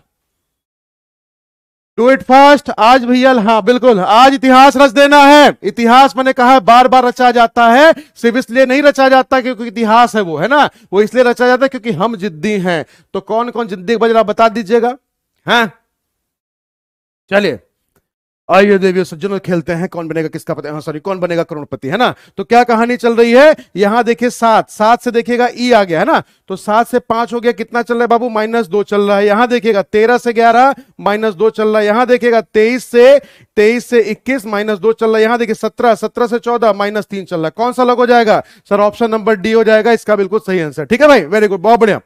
do it fast आज भैया हाँ बिल्कुल आज इतिहास रच देना है इतिहास मैंने कहा बार बार रचा जाता है सिर्फ इसलिए नहीं रचा जाता क्योंकि इतिहास है वो है ना वो इसलिए रचा जाता है क्योंकि हम जिद्दी हैं तो कौन कौन जिद्दी बजरा बता दीजिएगा है चलिए आइए देवियो सज्जनों खेलते हैं कौन बनेगा किसका पता सॉरी हाँ, कौन बनेगा करोड़पति है ना तो क्या कहानी चल रही है यहां देखिए सात सात से देखिएगा ई आ गया है ना तो सात से पांच हो गया कितना चल रहा है बाबू माइनस दो चल रहा है यहां देखिएगा तेरह से ग्यारह माइनस दो चल रहा है यहां देखिएगा तेईस से तेईस से इक्कीस माइनस दो चल रहा है यहां देखिए सत्रह सत्रह से चौदह माइनस तीन चल रहा है कौन सा अलग हो जाएगा सर ऑप्शन नंबर डी हो जाएगा इसका बिल्कुल सही आंसर ठीक है भाई वेरी गुड बहुत बढ़िया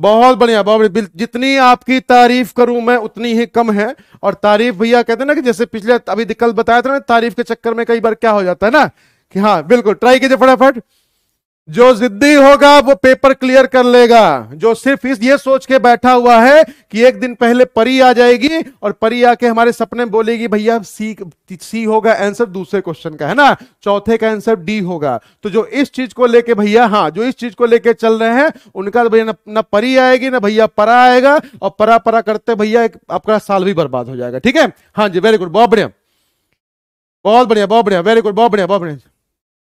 बहुत बढ़िया बहुत बढ़िया जितनी आपकी तारीफ करूं मैं उतनी ही कम है और तारीफ भैया कहते हैं ना कि जैसे पिछले अभी कल बताया था ना तारीफ के चक्कर में कई बार क्या हो जाता है ना कि हाँ बिल्कुल ट्राई कीजिए फटाफट जो जिद्दी होगा वो पेपर क्लियर कर लेगा जो सिर्फ इस ये सोच के बैठा हुआ है कि एक दिन पहले परी आ जाएगी और परी आके हमारे सपने बोलेगी भैया सी सी होगा आंसर दूसरे क्वेश्चन का है ना चौथे का आंसर डी होगा तो जो इस चीज को लेके भैया हाँ जो इस चीज को लेके चल रहे हैं उनका तो भैया ना, ना परी आएगी ना भैया परा आएगा और परा परा करते भैया आपका साल भी बर्बाद हो जाएगा ठीक है हाँ जी वेरी गुड बहुत बढ़िया बहुत बढ़िया बहुत बढ़िया वेरी गुड बहुत बढ़िया बहुत बढ़िया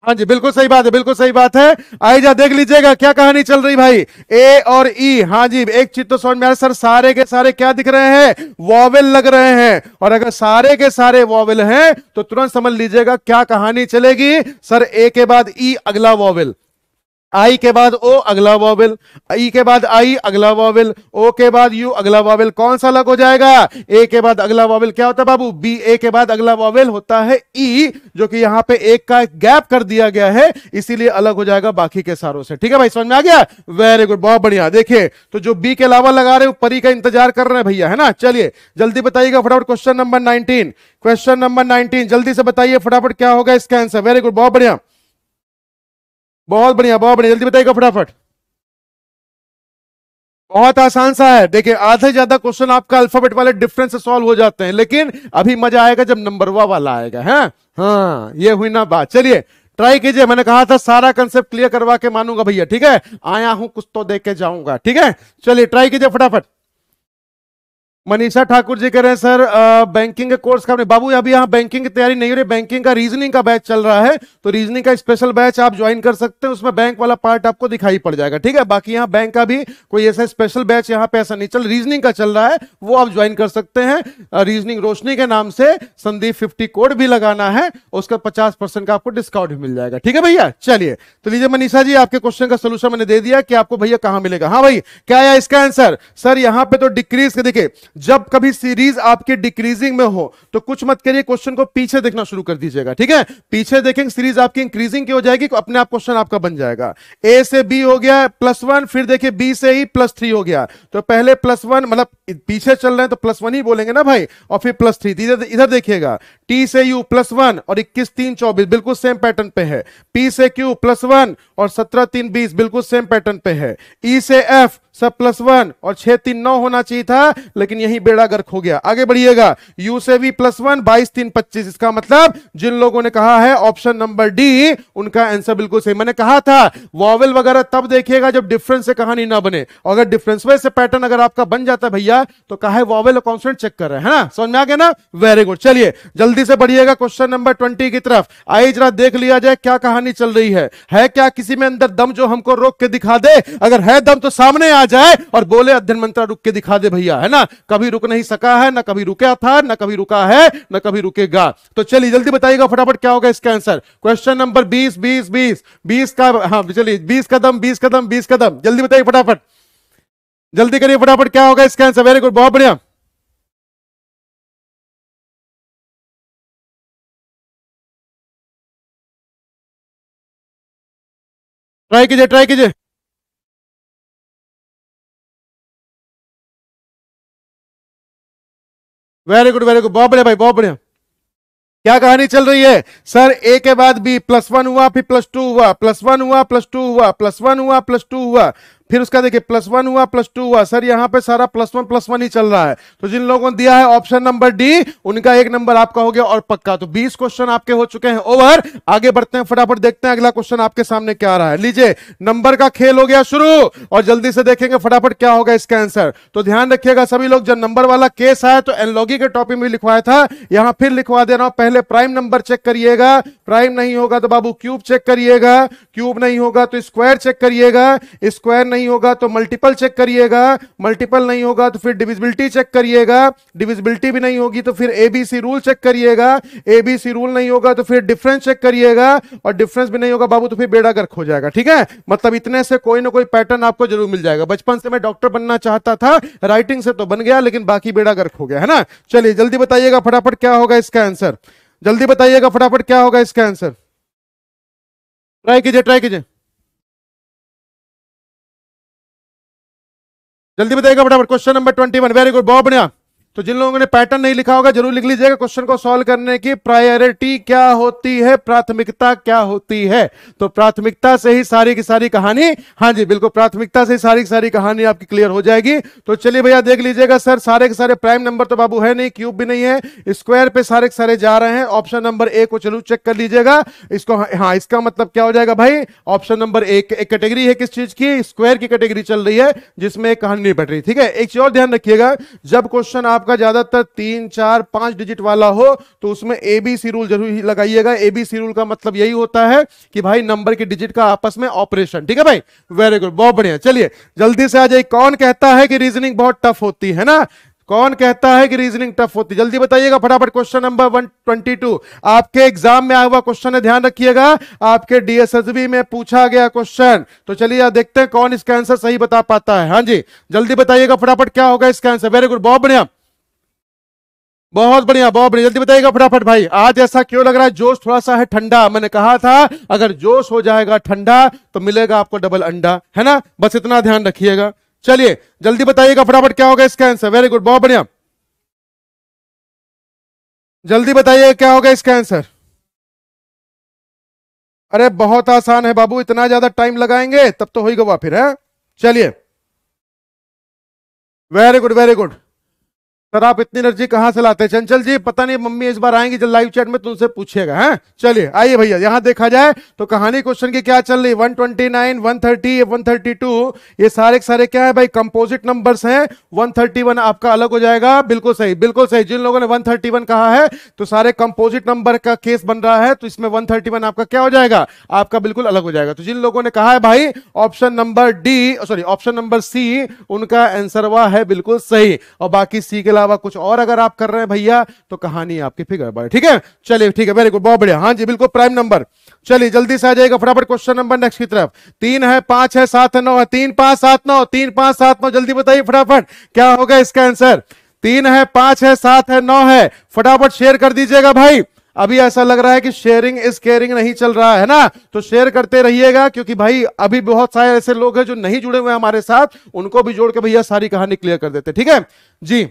हाँ जी बिल्कुल सही बात है बिल्कुल सही बात है आई जा देख लीजिएगा क्या कहानी चल रही भाई ए और ई हाँ जी एक चीज तो समझ में आ रहा सर सारे के सारे क्या दिख रहे हैं वॉवेल लग रहे हैं और अगर सारे के सारे वॉवेल हैं तो तुरंत समझ लीजिएगा क्या कहानी चलेगी सर ए के बाद ई अगला वॉवेल आई के बाद ओ अगला वॉवल ई के बाद आई अगला वॉवल ओ के बाद यू अगला वॉवल कौन सा अलग हो जाएगा ए के बाद अगला वॉवल क्या होता है बाबू बी ए के बाद अगला वॉवल होता है ई जो कि यहाँ पे एक का गैप कर दिया गया है इसीलिए अलग हो जाएगा बाकी के सारों से ठीक है भाई समझ में आ गया वेरी गुड बहुत बढ़िया देखिए तो जो बी के अलावा लगा रहे परी का इंतजार कर रहे हैं भैया है ना चलिए जल्दी बताइएगा फटाफट question number nineteen question number nineteen जल्दी से बताइए फटाफट क्या होगा इसका आंसर वेरी गुड बहुत बढ़िया बहुत बढ़िया बहुत बढ़िया जल्दी बताइएगा फटाफट बहुत आसान सा है देखिए आधे ज्यादा क्वेश्चन आपका अल्फाबेट वाले डिफरेंस से सॉल्व हो जाते हैं लेकिन अभी मजा आएगा जब वा वाला आएगा है हाँ ये हुई ना बात चलिए ट्राई कीजिए मैंने कहा था सारा कंसेप्ट क्लियर करवा के मानूंगा भैया ठीक है आया हूं कुछ तो देके जाऊंगा ठीक है चलिए ट्राई कीजिए फटाफट मनीषा ठाकुर जी कह रहे हैं सर आ, बैंकिंग का कोर्स का बाबू अभी यहाँ बैंकिंग की तैयारी नहीं हो रही बैंकिंग का रीजनिंग का बैच चल रहा है तो रीजनिंग का स्पेशल बैच आप ज्वाइन कर सकते हैं उसमें बैंक वाला पार्ट आपको दिखाई पड़ जाएगा ठीक है बाकी यहाँ बैंक का भी कोई ऐसा स्पेशल बैच यहाँ पे ऐसा नहीं चल रीजनिंग का चल रहा है वो आप ज्वाइन कर सकते हैं रीजनिंग रोशनी के नाम से संदीप फिफ्टी कोड भी लगाना है उसका पचास का आपको डिस्काउंट भी मिल जाएगा ठीक है भैया चलिए तो लीजिए मनीषा जी आपके क्वेश्चन का सोल्यूशन मैंने दे दिया कि आपको भैया कहाँ मिलेगा हाँ भाई क्या आया इसका आंसर सर यहाँ पे तो डिक्रीज देखिए जब कभी सीरीज आपके डिक्रीजिंग में हो तो कुछ मत करिए क्वेश्चन को पीछे देखना शुरू कर दीजिएगा ठीक है पीछे देखेंगे सीरीज आपकी इंक्रीजिंग की हो जाएगी तो अपने आप क्वेश्चन आपका बन जाएगा ए से बी हो गया प्लस वन फिर देखिए बी से ही प्लस थ्री हो गया तो पहले प्लस वन मतलब पीछे चल रहे हैं तो प्लस वन ही बोलेंगे ना भाई और फिर प्लस थ्री तो इधर इधर देखिएगा टी से यू प्लस वन और इक्कीस तीन चौबीस बिल्कुल सेम पैटर्न पे है पी से क्यू प्लस वन और सत्रह तीन बीस बिल्कुल सेम पैटर्न पे है ई e से एफ सब प्लस वन और छह तीन नौ होना चाहिए था लेकिन यही बेड़ा गर्क हो गया आगे बढ़िएगा यू से भी प्लस वन बाईस तीन पच्चीस इसका मतलब जिन लोगों ने कहा है ऑप्शन नंबर डी उनका आंसर बिल्कुल सही मैंने कहा था वॉवल वगैरह तब देखिएगा जब डिफरेंस से कहानी ना बने और अगर डिफरेंस वे से पैटर्न अगर आपका बन जाता भैया तो कहा है वॉवल और कॉन्स्टेंट चेक कर रहे हैं ना समझ में आ गया ना वेरी गुड चलिए जल्दी से बढ़िएगा क्वेश्चन नंबर ट्वेंटी की तरफ आई जरा देख लिया जाए क्या कहानी चल रही है क्या किसी में अंदर दम जो हमको रोक के दिखा दे अगर है दम तो सामने आ जाए और बोले अध्ययन मंत्रा रुक के दिखा दे भैया है ना कभी रुक नहीं सका है ना कभी रुका था ना कभी रुका है ना कभी रुकेगा तो चलिए जल्दी बताइएगा फटाफट क्या होगा इसका आंसर क्वेश्चन नंबर बीस बीस बीस बीस का हाँ चलिए बीस कदम बीस कदम बीस कदम जल्दी बताइए फटाफट जल्दी करिए फटाफट क्या होगा इसका आंसर वेरी गुड बहुत बढ़िया ट्राई कीजिए ट्राई कीजिए वेरी गुड वेरी गुड बहुत बढ़िया भाई बहुत बढ़िया क्या कहानी चल रही है सर ए के बाद बी प्लस वन हुआ फिर प्लस टू हुआ प्लस वन हुआ प्लस टू हुआ प्लस वन हुआ प्लस टू हुआ फिर उसका देखिए प्लस वन हुआ प्लस टू हुआ सर यहाँ पे सारा प्लस वन प्लस वन ही चल रहा है तो जिन लोगों ने दिया है ऑप्शन नंबर डी उनका एक नंबर आपका हो गया और पक्का तो बीस क्वेश्चन आपके हो चुके हैं ओवर आगे बढ़ते हैं फटाफट देखते हैं अगला क्वेश्चन आपके सामने क्या आ रहा है लीजिए नंबर का खेल हो गया शुरू और जल्दी से देखेंगे फटाफट क्या होगा इसका आंसर तो ध्यान रखिएगा सभी लोग जब नंबर वाला केस आया तो एनलॉगी के टॉपिक में लिखवाया था यहां फिर लिखवा दे रहा हूं पहले प्राइम नंबर चेक करिएगा प्राइम नहीं होगा तो बाबू क्यूब चेक करिएगा क्यूब नहीं होगा तो स्क्वायर चेक करिएगा स्क्वायर नहीं नहीं होगा तो मल्टीपल चेक करिएगा मल्टीपल नहीं होगा तो फिर डिविजिबिलिटी चेक करिएगा डिविजिबिलिटी भी नहीं होगी तो फिर एबीसी रूल चेक करिएगा एबीसी रूल नहीं होगा तो फिर डिफरेंस चेक करिएगा और डिफरेंस भी नहीं होगा बाबू तो फिर बेड़ा गर्क हो जाएगा ठीक है मतलब इतने से कोई ना कोई पैटर्न आपको जरूर मिल जाएगा बचपन से मैं डॉक्टर बनना चाहता था राइटिंग से तो बन गया लेकिन बाकी बेड़ा गर्क हो गया है ना चलिए जल्दी बताइएगा फटाफट क्या होगा इसका आंसर जल्दी बताइएगा फटाफट क्या होगा इसका आंसर ट्राई कीजिए ट्राई कीजिए जल्दी बताएगा फटाफट question number twenty one very good बहुत बढ़िया तो जिन लोगों ने पैटर्न नहीं लिखा होगा जरूर लिख लीजिएगा क्वेश्चन को सॉल्व करने की प्रायोरिटी क्या होती है प्राथमिकता क्या होती है तो प्राथमिकता से ही सारी की सारी कहानी हाँ जी बिल्कुल प्राथमिकता से ही सारी की सारी कहानी आपकी क्लियर हो जाएगी तो चलिए भैया देख लीजिएगा सर सारे के सारे प्राइम नंबर तो बाबू है नहीं क्यूब भी नहीं है स्क्वायर पे सारे के सारे जा रहे हैं ऑप्शन नंबर ए को चलो चेक कर लीजिएगा इसको हाँ इसका मतलब क्या हो जाएगा भाई ऑप्शन नंबर ए एक कैटेगरी है किस चीज की स्क्वायर की कैटेगरी चल रही है जिसमें कहानी नहीं बैठ रही ठीक है एक चीज और ध्यान रखिएगा जब क्वेश्चन आप आपका ज्यादातर तीन चार पांच डिजिट वाला हो तो उसमें एबीसी रूल जरूर लगाइएगा एबीसी रूल का मतलब यही होता है कि भाई नंबर के डिजिट का आपस में ऑपरेशन ठीक है भाई वेरी गुड बहुत बढ़िया चलिए जल्दी से आ जाइए कौन कहता है कि रीजनिंग बहुत टफ होती है ना कौन कहता है कि रीजनिंग टफ होती जल्दी बताइएगा फटाफट क्वेश्चन नंबर 122 आपके एग्जाम में आया हुआ क्वेश्चन है ध्यान रखिएगा आपके डीएसएसबी में पूछा गया क्वेश्चन तो चलिए देखते हैं कौन इसका आंसर सही बता पाता है हाँ जी जल्दी बताइएगा फटाफट क्या होगा इसका आंसर वेरी गुड बहुत बढ़िया बहुत बढ़िया बहुत बढ़िया जल्दी बताइएगा फटाफट भाई आज ऐसा क्यों लग रहा है जोश थोड़ा सा है ठंडा मैंने कहा था अगर जोश हो जाएगा ठंडा तो मिलेगा आपको डबल अंडा है ना बस इतना ध्यान रखिएगा चलिए जल्दी बताइएगा फटाफट क्या होगा इसका आंसर वेरी गुड बहुत बढ़िया जल्दी बताइए क्या होगा इसका आंसर अरे बहुत आसान है बाबू इतना ज्यादा टाइम लगाएंगे तब तो होगा फिर है चलिए very good very good sir आप इतनी एनर्जी कहां से लाते हैं चंचल जी पता नहीं मम्मी इस बार आएंगी जब लाइव चैट में तुमसे पूछेगा है चलिए आइए भैया यहां देखा जाए तो कहानी क्वेश्चन की क्या चल रही वन थर्टी टू ये सारे सारे क्या है भाई कंपोजिट नंबर्स हैं वन आपका अलग हो जाएगा बिल्कुल सही बिल्कुल सही जिन लोगों ने वन थर्टी वन कहा है तो सारे कंपोजिट नंबर का केस बन रहा है तो इसमें वन थर्टी वन आपका क्या हो जाएगा आपका बिल्कुल अलग हो जाएगा तो जिन लोगों ने कहा है भाई option number D sorry option number C उनका आंसर हुआ है बिल्कुल सही और बाकी सी के अलावा कुछ और अगर आप कर रहे हैं भैया तो कहानी आपकी फिगर बढ़े ठीक है चलिए ठीक है वेरी गुड बहुत बढ़िया हाँ जी बिल्कुल प्राइम नंबर चलिए जल्दी से आ जाएगा फटाफट क्वेश्चन नंबर नेक्स्ट की तरफ तीन है पांच है सात है नौ है तीन पांच सात नौ तीन पांच सात नौ जल्दी बताइए फटाफट क्या होगा इसका आंसर तीन है पांच है सात है नौ है फटाफट शेयर कर दीजिएगा भाई अभी ऐसा लग रहा है कि शेयरिंग इज केयरिंग नहीं चल रहा है ना तो शेयर करते रहिएगा क्योंकि भाई अभी बहुत सारे ऐसे लोग हैं जो नहीं जुड़े हुए हमारे साथ उनको भी जोड़ के भैया सारी कहानी क्लियर कर देते ठीक है जी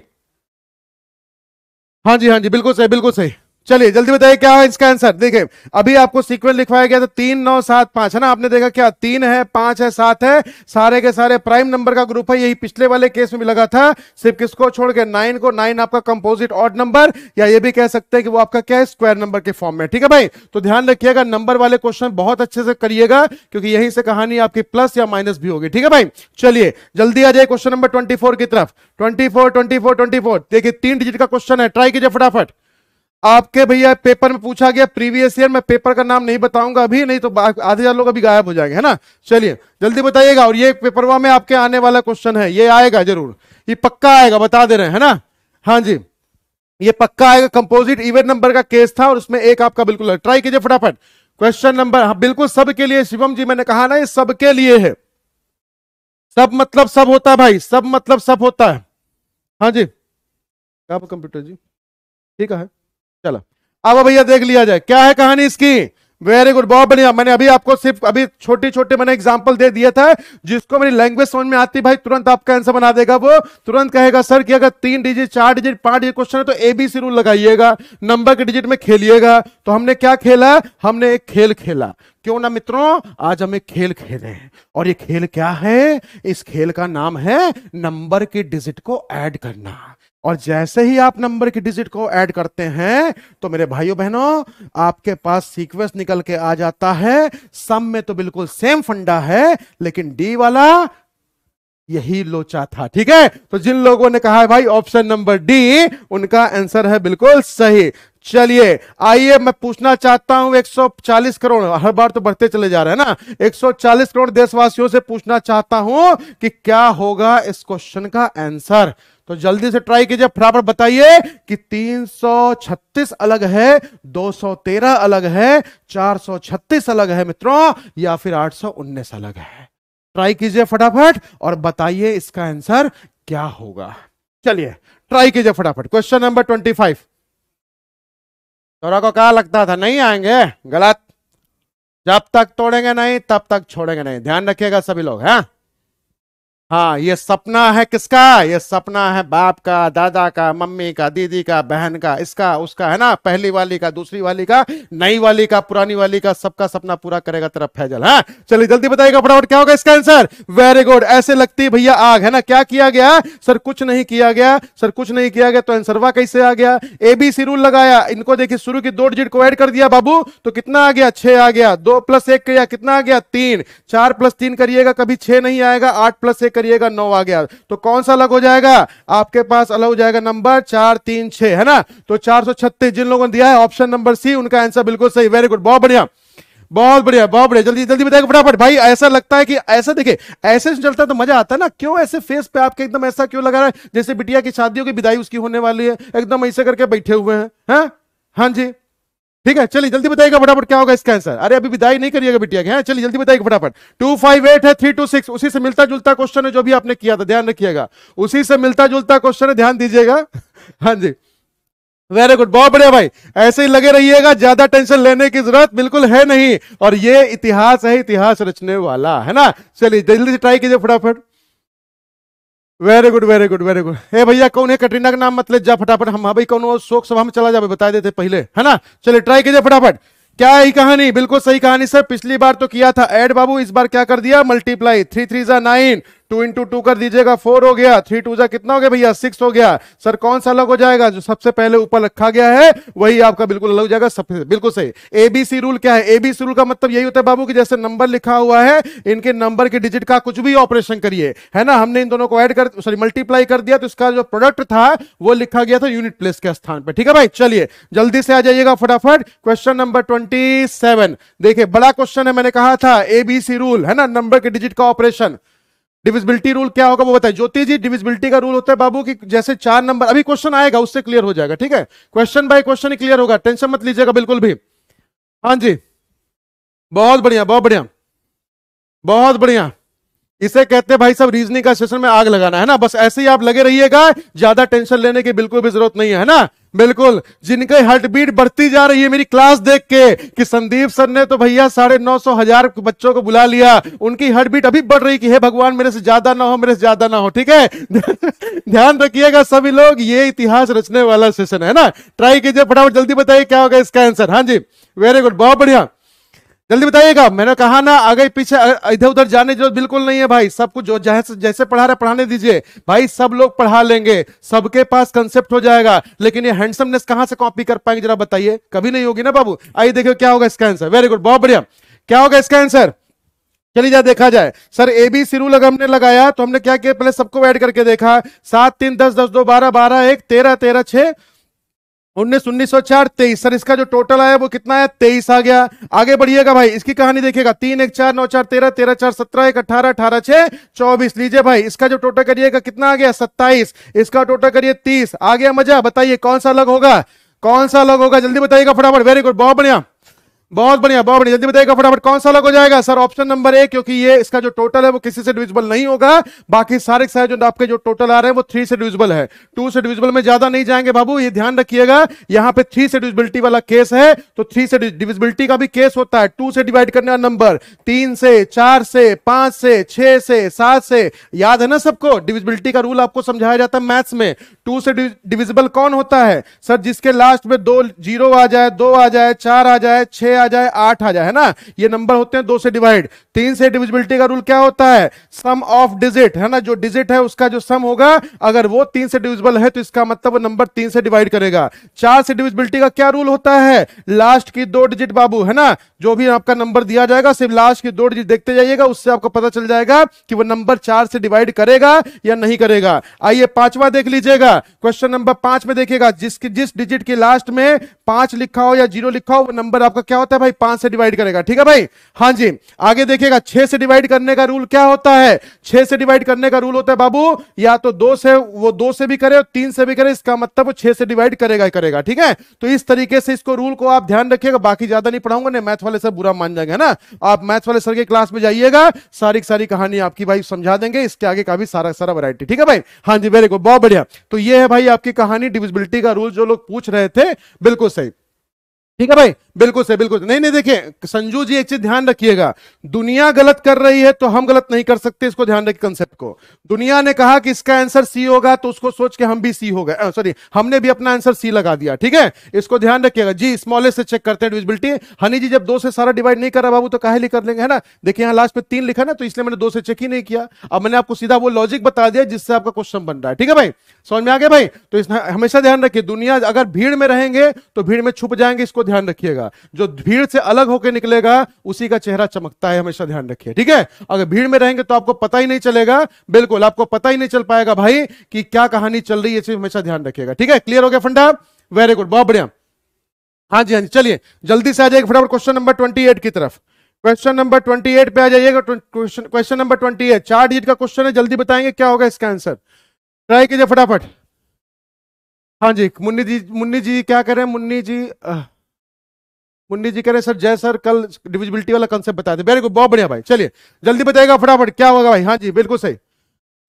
हाँ जी हाँ जी बिल्कुल सही बिल्कुल सही चलिए जल्दी बताइए क्या है इसका आंसर देखिए अभी आपको सीक्वेंस लिखवाया गया था तीन नौ सात पांच है ना आपने देखा क्या तीन है पांच है सात है सारे के सारे प्राइम नंबर का ग्रुप है यही पिछले वाले केस में भी लगा था सिर्फ किसको छोड़ के नाइन को नाइन आपका कंपोजिट ऑड नंबर या ये भी कह सकते हैं कि वो आपका क्या है स्क्वायर नंबर के फॉर्म में ठीक है भाई तो ध्यान रखिएगा नंबर वाले क्वेश्चन बहुत अच्छे से करिएगा क्योंकि यही से कहानी आपकी प्लस या माइनस भी होगी ठीक है भाई चलिए जल्दी आ जाए क्वेश्चन नंबर ट्वेंटी की तरफ ट्वेंटी फोर ट्वेंटी फोर देखिए तीन डिजिट का क्वेश्चन है ट्राई कीजिए फटाफट आपके भैया पेपर में पूछा गया प्रीवियस ईयर मैं पेपर का नाम नहीं बताऊंगा अभी नहीं तो आधे हजार लोग अभी गायब हो जाएंगे है ना चलिए जल्दी बताइएगा और ये पेपरवा में आपके आने वाला क्वेश्चन है ये आएगा जरूर ये पक्का आएगा बता दे रहे हैं है ना हाँ जी ये पक्का आएगा कंपोजिट इवन नंबर का केस था और उसमें एक आपका बिल्कुल ट्राई कीजिए फटाफट क्वेश्चन नंबर हाँ, बिल्कुल सबके लिए शिवम जी मैंने कहा ना ये सबके लिए है सब मतलब सब होता है भाई सब मतलब सब होता है हाँ जी क्या कंप्यूटर जी ठीक है चलो अब भैया देख लिया जाए क्या है कहानी इसकी वेरी गुड बहुत बढ़िया मैंने अभी आपको सिर्फ अभी छोटे छोटे मैंने एग्जाम्पल दे दिया था जिसको मेरी लैंग्वेज समझ में आती भाई तुरंत आपका आंसर बना देगा वो तुरंत कहेगा सर कि अगर तीन डिजिट चार डिजिट पांच डिजिट क्वेश्चन है तो एबीसी रूल लगाइएगा नंबर के डिजिट में खेलिएगा तो हमने क्या खेला हमने एक खेल खेला क्यों ना मित्रों आज हम एक खेल खेले हैं और ये खेल क्या है इस खेल का नाम है नंबर के डिजिट को एड करना और जैसे ही आप नंबर की डिजिट को ऐड करते हैं तो मेरे भाइयों बहनों आपके पास सीक्वेंस निकल के आ जाता है सम में तो बिल्कुल सेम फंडा है लेकिन डी वाला यही लोचा था ठीक है तो जिन लोगों ने कहा है भाई ऑप्शन नंबर डी उनका आंसर है बिल्कुल सही चलिए आइए मैं पूछना चाहता हूं 140 करोड़ हर बार तो बढ़ते चले जा रहे हैं ना 140 करोड़ देशवासियों से पूछना चाहता हूं कि क्या होगा इस क्वेश्चन का आंसर तो जल्दी से ट्राई कीजिए फटाफट बताइए कि 336 अलग है 213 अलग है 436 अलग है मित्रों या फिर 819 अलग है ट्राई कीजिए फटाफट और बताइए इसका आंसर क्या होगा चलिए ट्राई कीजिए फटाफट क्वेश्चन नंबर 25 तोरा को क्या लगता था नहीं आएंगे गलत जब तक तोड़ेंगे नहीं तब तक छोड़ेंगे नहीं ध्यान रखिएगा सभी लोग हा? हाँ ये सपना है किसका ये सपना है बाप का दादा का मम्मी का दीदी का बहन का इसका उसका है ना पहली वाली का दूसरी वाली का नई वाली का पुरानी वाली का सबका सपना पूरा करेगा तरफ फैजल है हाँ? चलिए जल्दी बताइएगा फटाफट क्या होगा इसका आंसर वेरी गुड ऐसे लगती है भैया आग है ना क्या किया गया सर कुछ नहीं किया गया सर कुछ नहीं किया गया तो आंसरवा कैसे आ गया एबीसी रूल लगाया इनको देखिए शुरू की दो डिजिट को एड कर दिया बाबू तो कितना आ गया छह आ गया दो प्लस एक कितना आ गया तीन चार प्लस तीन करिएगा कभी छह नहीं आएगा आठ प्लस एक करिएगा नौ आ गया तो कौन सा अलग हो जाएगा आपके पास अलग हो जाएगा नंबर चार तीन छह है ना तो चार सौ छत्तीस जिन लोगों ने दिया है ऑप्शन नंबर सी उनका आंसर बिल्कुल सही वेरी गुड बहुत बढ़िया बहुत बढ़िया बहुत बढ़िया जल्दी जल्दी बताएगा फटाफट भाई ऐसा लगता है कि ऐसा देखे ऐसे चलता है तो मजा आता है ना क्यों ऐसे फेस पे आपके एकदम ऐसा क्यों लगा रहा है जैसे बिटिया की शादियों की विदाई उसकी होने वाली है एकदम ऐसे करके बैठे हुए हैं हाँ जी ठीक है चलिए जल्दी बताइएगा फटाफट क्या होगा इसका आंसर अरे अभी विदाई नहीं करिएगा बिटिया के हाँ, चलिए जल्दी बताइए फटाफट टू फाइव एट है थ्री टू सिक्स उसी से मिलता जुलता क्वेश्चन है जो भी आपने किया था ध्यान रखिएगा उसी से मिलता जुलता क्वेश्चन है ध्यान दीजिएगा [laughs] हाँ जी वेरी गुड बहुत बढ़िया भाई ऐसे ही लगे रहिएगा ज्यादा टेंशन लेने की जरूरत बिल्कुल है नहीं और ये इतिहास है इतिहास रचने वाला है ना चलिए जल्दी से ट्राई कीजिए फटाफट very good very good very good हे भैया कौन है कटरीना का नाम मतलब जा फटाफट हम भाई कौन शोक सभा में चला जाए बता देते पहले है ना चलिए ट्राई कीजिए फटाफट क्या है कहानी बिल्कुल सही कहानी सर पिछली बार तो किया था एड बाबू इस बार क्या कर दिया मल्टीप्लाई थ्री थ्री जा नाइन टू इंटू टू कर दीजिएगा फोर हो गया थ्री टू जा कितना हो गया भैया सिक्स हो गया सर कौन सा अलग हो जाएगा जो सबसे पहले ऊपर रखा गया है वही आपका बिल्कुल अलग हो जाएगा सबसे बिल्कुल सही एबीसी रूल क्या है एबीसी रूल का मतलब यही होता है बाबू की जैसे नंबर लिखा हुआ है इनके नंबर के डिजिट का कुछ भी ऑपरेशन करिए है ना हमने इन दोनों को एड कर सॉरी मल्टीप्लाई कर दिया तो इसका जो प्रोडक्ट था वो लिखा गया था यूनिट प्लेस के स्थान पर ठीक है भाई चलिए जल्दी से आ जाइएगा फटाफट क्वेश्चन नंबर ट्वेंटी देखिए बड़ा क्वेश्चन है मैंने कहा था एबीसी रूल है ना नंबर के डिजिट का ऑपरेशन डिविजिबिलिटी रूल क्या होगा वो बताए ज्योति जी डिविजिबिलिटी का रूल होता है बाबू की जैसे चार नंबर अभी क्वेश्चन आएगा उससे क्लियर हो जाएगा ठीक है क्वेश्चन बाय क्वेश्चन ही क्लियर होगा टेंशन मत लीजिएगा बिल्कुल भी हाँ जी बहुत बढ़िया बहुत बढ़िया बहुत बढ़िया इसे कहते हैं भाई साहब रीजनिंग का सेशन में आग लगाना है ना बस ऐसे ही आप लगे रहिएगा ज्यादा टेंशन लेने की बिल्कुल भी जरूरत नहीं है ना बिल्कुल जिनके हार्ट बीट बढ़ती जा रही है मेरी क्लास देख के कि संदीप सर ने तो भैया साढ़े नौ सौ हजार बच्चों को बुला लिया उनकी हार्ट बीट अभी बढ़ रही कि हे भगवान मेरे से ज्यादा ना हो मेरे से ज्यादा ना हो ठीक है [laughs] ध्यान रखिएगा सभी लोग ये इतिहास रचने वाला सेशन है ना ट्राई कीजिए फटाफट जल्दी बताइए क्या होगा इसका आंसर हाँ जी वेरी गुड बहुत बढ़िया जल्दी बताइएगा मैंने कहा ना आगे पीछे इधर उधर जाने की जरूरत बिल्कुल नहीं है भाई सब कुछ जैसे जैसे पढ़ा रहे पढ़ाने दीजिए भाई सब लोग पढ़ा लेंगे सबके पास कंसेप्ट हो जाएगा लेकिन ये हैंडसमनेस कहां से कॉपी कर पाएंगे जरा बताइए कभी नहीं होगी ना बाबू आइए देखिए क्या होगा इसका आंसर वेरी गुड बहुत बढ़िया क्या होगा इसका आंसर चलिए जा देखा जाए सर ए बी सिरूल अगर हमने लगाया तो हमने क्या किया पहले सबको ऐड करके देखा सात तीन दस दस दो बारह बारह एक तेरह तेरह छह उन्नीस उन्नीस सौ चार तेईस सर इसका जो टोटल आया वो कितना है तेईस आ गया आगे बढ़िएगा भाई इसकी कहानी देखिएगा तीन एक चार नौ चार तेरह तेरह चार सत्रह एक अठारह अठारह छह चौबीस लीजिए भाई इसका जो टोटल करिएगा कितना आ गया सत्ताईस इसका टोटल करिए तीस आ गया मजा बताइए कौन सा अलग होगा कौन सा अलग होगा जल्दी बताइएगा फटाफट वेरी गुड बहुत बढ़िया बहुत बढ़िया बहुत बढ़िया जल्दी बताइएगा फटाफट कौन सा अलग हो जाएगा सर ऑप्शन नंबर ए क्योंकि ये इसका जो टोटल है वो किसी से डिविजिबल नहीं होगा बाकी सारे सारे जो आपके जो टोटल आ रहे हैं वो थ्री से डिविजिबल है टू से डिविजिबल में ज्यादा नहीं जाएंगे बाबू ये ध्यान रखिएगा यहाँ पे थ्री से डिविजिबिलिटी वाला केस है तो थ्री से डिविजिबिलिटी का भी केस होता है टू से डिवाइड करने वाला नंबर तीन से चार से पांच से छह से सात से याद है ना सबको डिविजिबिलिटी का रूल आपको समझाया जाता है मैथ्स में टू से डिविजिबल कौन होता है सर जिसके लास्ट में दो जीरो आ जाए दो आ जाए चार आ जाए छह आ जाए आठ आ जाए है ना ये नंबर होते हैं दो से डिवाइड तीन से डिविजिबिलिटी का रूल क्या होता है सम ऑफ डिजिट है ना जो डिजिट है उसका जो सम होगा अगर वो तीन से डिविजिबल है तो इसका मतलब वो नंबर तीन से डिवाइड करेगा चार से डिविजिबिलिटी का क्या रूल होता है लास्ट की दो डिजिट बाबू है ना जो भी आपका नंबर दिया जाएगा सिर्फ लास्ट की दो डिजिट देखते जाइएगा उससे आपको पता चल जाएगा कि वो नंबर चार से डिवाइड करेगा या नहीं करेगा आइए पांचवा देख लीजिएगा क्वेश्चन नंबर पांच में देखिएगा जिसकी जिस डिजिट के लास्ट में पांच लिखा हो या जीरो लिखा हो वो नंबर आपका क्या होता है भाई पांच से डिवाइड करेगा ठीक है भाई हाँ जी आगे देखिए देखिएगा छह से डिवाइड करने का रूल क्या होता है छह से डिवाइड करने का रूल होता है बाबू या तो दो से वो दो से भी करे और तीन से भी करे इसका मतलब वो छह से डिवाइड करेगा करेगा ठीक है तो इस तरीके से इसको रूल को आप ध्यान रखिएगा बाकी ज्यादा नहीं पढ़ाऊंगा नहीं मैथ वाले सर बुरा मान जाएंगे ना आप मैथ वाले सर के क्लास में जाइएगा सारी सारी कहानी आपकी भाई समझा देंगे इसके आगे का भी सारा सारा वरायटी ठीक है भाई हाँ जी वेरी गुड बहुत बढ़िया तो ये है भाई आपकी कहानी डिविजिबिलिटी का रूल जो लोग पूछ रहे थे बिल्कुल सही ठीक है भाई बिल्कुल से बिल्कुल नहीं नहीं देखिए संजू जी एक चीज ध्यान रखिएगा दुनिया गलत कर रही है तो हम गलत नहीं कर सकते इसको ध्यान रखिए कंसेप्ट को दुनिया ने कहा कि इसका आंसर सी होगा तो उसको सोच के हम भी सी हो गए सॉरी हमने भी अपना आंसर सी लगा दिया ठीक है इसको ध्यान रखिएगा जी स्मॉलेस्ट से चेक करते हैं डिविजिबिलिटी हनी जी जब दो से सारा डिवाइड नहीं कर रहा बाबू तो कहा लिख कर लेंगे है ना देखिए यहाँ लास्ट में तीन लिखा ना तो इसलिए मैंने दो से चेक ही नहीं किया अब मैंने आपको सीधा वो लॉजिक बता दिया जिससे आपका क्वेश्चन बन रहा है ठीक है भाई समझ में आ गया भाई तो इसमें हमेशा ध्यान रखिए दुनिया अगर भीड़ में रहेंगे तो भीड़ में छुप जाएंगे इसको ध्यान रखिएगा जो भीड़ से अलग होकर निकलेगा उसी का चेहरा चमकता है हमेशा ध्यान रखिए ठीक है अगर भीड़ में रहेंगे तो आपको पता ही नहीं चलेगा बिल्कुल आपको पता ही नहीं चल पाएगा भाई कि क्या कहानी चल रही है हमेशा ध्यान रखिएगा ठीक है क्लियर हो गया फंडा वेरी गुड बहुत बढ़िया हाँ जी हाँ जी चलिए जल्दी से आ जाइए फटाफट क्वेश्चन नंबर ट्वेंटी एट की तरफ क्वेश्चन नंबर ट्वेंटी एट पे आ जाइएगा क्वेश्चन नंबर ट्वेंटी एट चार डिजिट का क्वेश्चन है जल्दी बताएंगे क्या होगा इसका आंसर ट्राई कीजिए फटाफट हाँ जी मुन्नी जी मुन्नी जी क्या रहे हैं मुन्नी जी आ, मुन्नी जी कह रहे सर जय सर कल डिविजिबिलिटी वाला कंसेप्ट बता दे वेरी गुड बहुत बढ़िया भाई चलिए जल्दी बताएगा फटाफट क्या होगा भाई हाँ जी बिल्कुल सही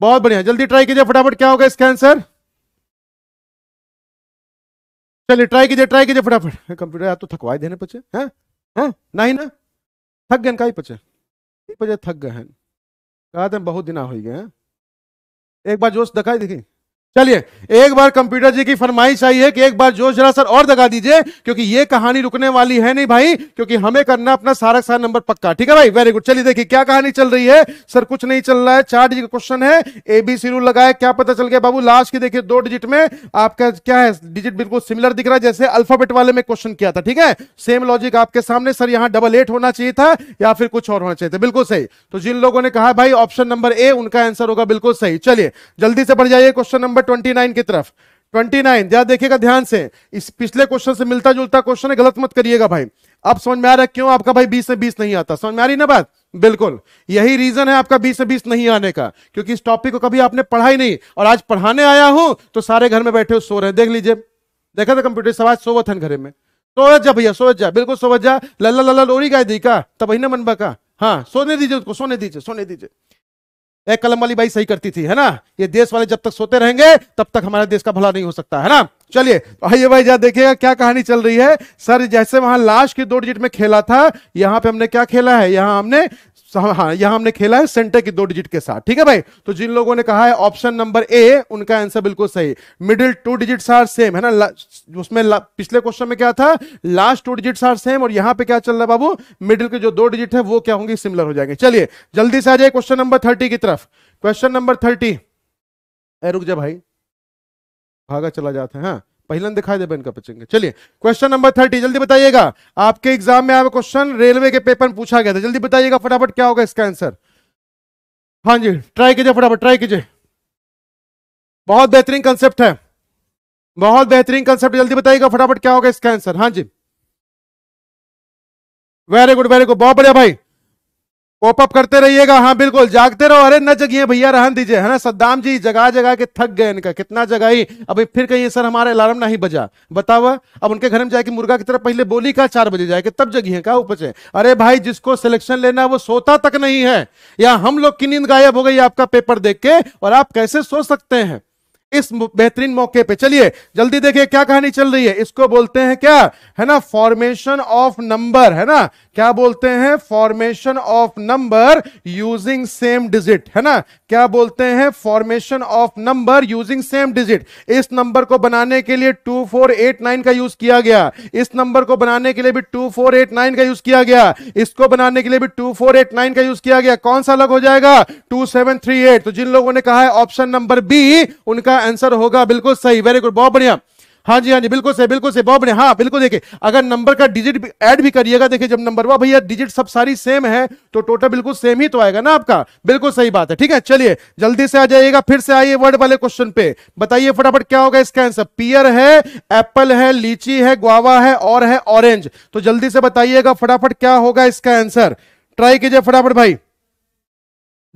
बहुत बढ़िया जल्दी ट्राई कीजिए फटाफट क्या होगा इसका आंसर चलिए ट्राई कीजिए ट्राई कीजिए फटाफट कंप्यूटर आप तो थकवाए देने पचे है ना ही ना थक गए का ही पचे पचे थक गए हैं कहा बहुत दिन हो गए हैं एक बार जोश दिखाई देखिए चलिए एक बार कंप्यूटर जी की फरमाइश आई है कि एक बार जोश जरा सर और दगा दीजिए क्योंकि ये कहानी रुकने वाली है नहीं भाई क्योंकि हमें करना अपना सारा सारा नंबर पक्का ठीक है भाई वेरी गुड चलिए देखिए क्या कहानी चल रही है सर कुछ नहीं चल रहा है चार डिजिट का क्वेश्चन है एबीसी रूल लगाए क्या पता चल गया बाबू लास्ट की देखिए दो डिजिट में आपका क्या है डिजिट बिल्कुल सिमिलर दिख रहा है जैसे अल्फाबेट वाले में क्वेश्चन किया था ठीक है सेम लॉजिक आपके सामने सर यहाँ डबल एट होना चाहिए था या फिर कुछ और होना चाहिए था बिल्कुल सही तो जिन लोगों ने कहा भाई ऑप्शन नंबर ए उनका आंसर होगा बिल्कुल सही चलिए जल्दी से बढ़ जाइए क्वेश्चन नंबर ट्वेंटी नाइन की तरफ ट्वेंटी नाइन जरा देखिएगा ध्यान से इस पिछले क्वेश्चन से मिलता जुलता क्वेश्चन है गलत मत करिएगा भाई आप समझ में आ रहा है क्यों आपका भाई बीस से बीस नहीं आता समझ में आ रही ना बात बिल्कुल यही रीजन है आपका बीस से बीस नहीं आने का क्योंकि इस टॉपिक को कभी आपने पढ़ा ही नहीं और आज पढ़ाने आया हूं तो सारे घर में बैठे हो सो रहे देख लीजिए देखा था कंप्यूटर सब आज सोवत घरे में सोवत जा भैया सोवत जा बिल्कुल सोवत जा लल्ला लल्ला लोरी गाय दी का तब ही ना मन बका हाँ सोने दीजिए उसको सोने दीजिए सोने दीजिए कलम वाली बाई सही करती थी है ना ये देश वाले जब तक सोते रहेंगे तब तक हमारे देश का भला नहीं हो सकता है ना चलिए आइए भाई जरा देखिएगा क्या कहानी चल रही है सर जैसे वहां लाश की दो डिजिट में खेला था यहां पे हमने क्या खेला है यहां हमने हाँ, हाँ यहां हमने खेला है सेंटर की दो डिजिट के साथ ठीक है भाई तो जिन लोगों ने कहा है ऑप्शन नंबर ए उनका आंसर बिल्कुल सही middle two digit are same है ना उसमें पिछले क्वेश्चन में क्या था last two digit are same और यहां पे क्या चल रहा है बाबू मिडिल के जो दो डिजिट है वो क्या होंगे सिमिलर हो जाएंगे चलिए जल्दी से आ जाए क्वेश्चन नंबर थर्टी की तरफ क्वेश्चन नंबर थर्टी रुक जा भाई भागा चला जाता है हाँ पहले दिखाई देगा इनका पिचिंग चलिए क्वेश्चन नंबर थर्टी जल्दी बताइएगा आपके एग्जाम में आया क्वेश्चन रेलवे के पेपर में पूछा गया था जल्दी बताइएगा फटाफट क्या होगा इसका आंसर हाँ जी ट्राई कीजिए फटाफट ट्राई कीजिए बहुत बेहतरीन कंसेप्ट है बहुत बेहतरीन कंसेप्ट जल्दी बताइएगा फटाफट क्या होगा इसका आंसर हाँ जी वेरी गुड वेरी गुड बहुत बढ़िया भाई पॉपअप करते रहिएगा हाँ बिल्कुल जागते रहो अरे न जगिए भैया रहन दीजिए है ना सद्दाम जी जगा जगा के थक गए इनका कितना जगाई अभी फिर कहिए सर हमारा अलार्म नहीं बजा बताओ अब उनके घर में जाए कि मुर्गा की तरफ पहले बोली का चार बजे कि तब जगिए का उपचे अरे भाई जिसको सिलेक्शन लेना वो सोता तक नहीं है या हम लोग की नींद गायब हो गई आपका पेपर देख के और आप कैसे सो सकते हैं इस बेहतरीन मौके पे चलिए जल्दी देखिए क्या कहानी चल रही है इसको बोलते हैं क्या है ना फॉर्मेशन ऑफ नंबर है ना क्या बोलते हैं formation of number using same digit है ना क्या बोलते हैं formation of number using same digit इस नंबर को बनाने के लिए टू फोर एट नाइन का यूज किया गया इस नंबर को बनाने के लिए भी टू फोर एट नाइन का यूज किया गया इसको बनाने के लिए भी टू फोर एट नाइन का यूज किया गया कौन सा अलग हो जाएगा टू सेवन थ्री एट तो जिन लोगों ने कहा है ऑप्शन नंबर बी उनका इसका आंसर होगा बिल्कुल सही वेरी गुड बहुत बढ़िया हाँ जी हाँ जी बिल्कुल सही बिल्कुल सही बहुत बढ़िया हाँ बिल्कुल देखिए अगर नंबर का डिजिट ऐड भी करिएगा देखिए जब नंबर वा भैया डिजिट सब सारी सेम है तो टोटल बिल्कुल सेम ही तो आएगा ना आपका बिल्कुल सही बात है ठीक है चलिए जल्दी से आ जाइएगा फिर से आइए वर्ड वाले क्वेश्चन पे बताइए फटाफट क्या होगा इसका आंसर पियर है एप्पल है लीची है ग्वावा है और है ऑरेंज तो जल्दी से बताइएगा फटाफट क्या होगा इसका आंसर ट्राई कीजिए फटाफट भाई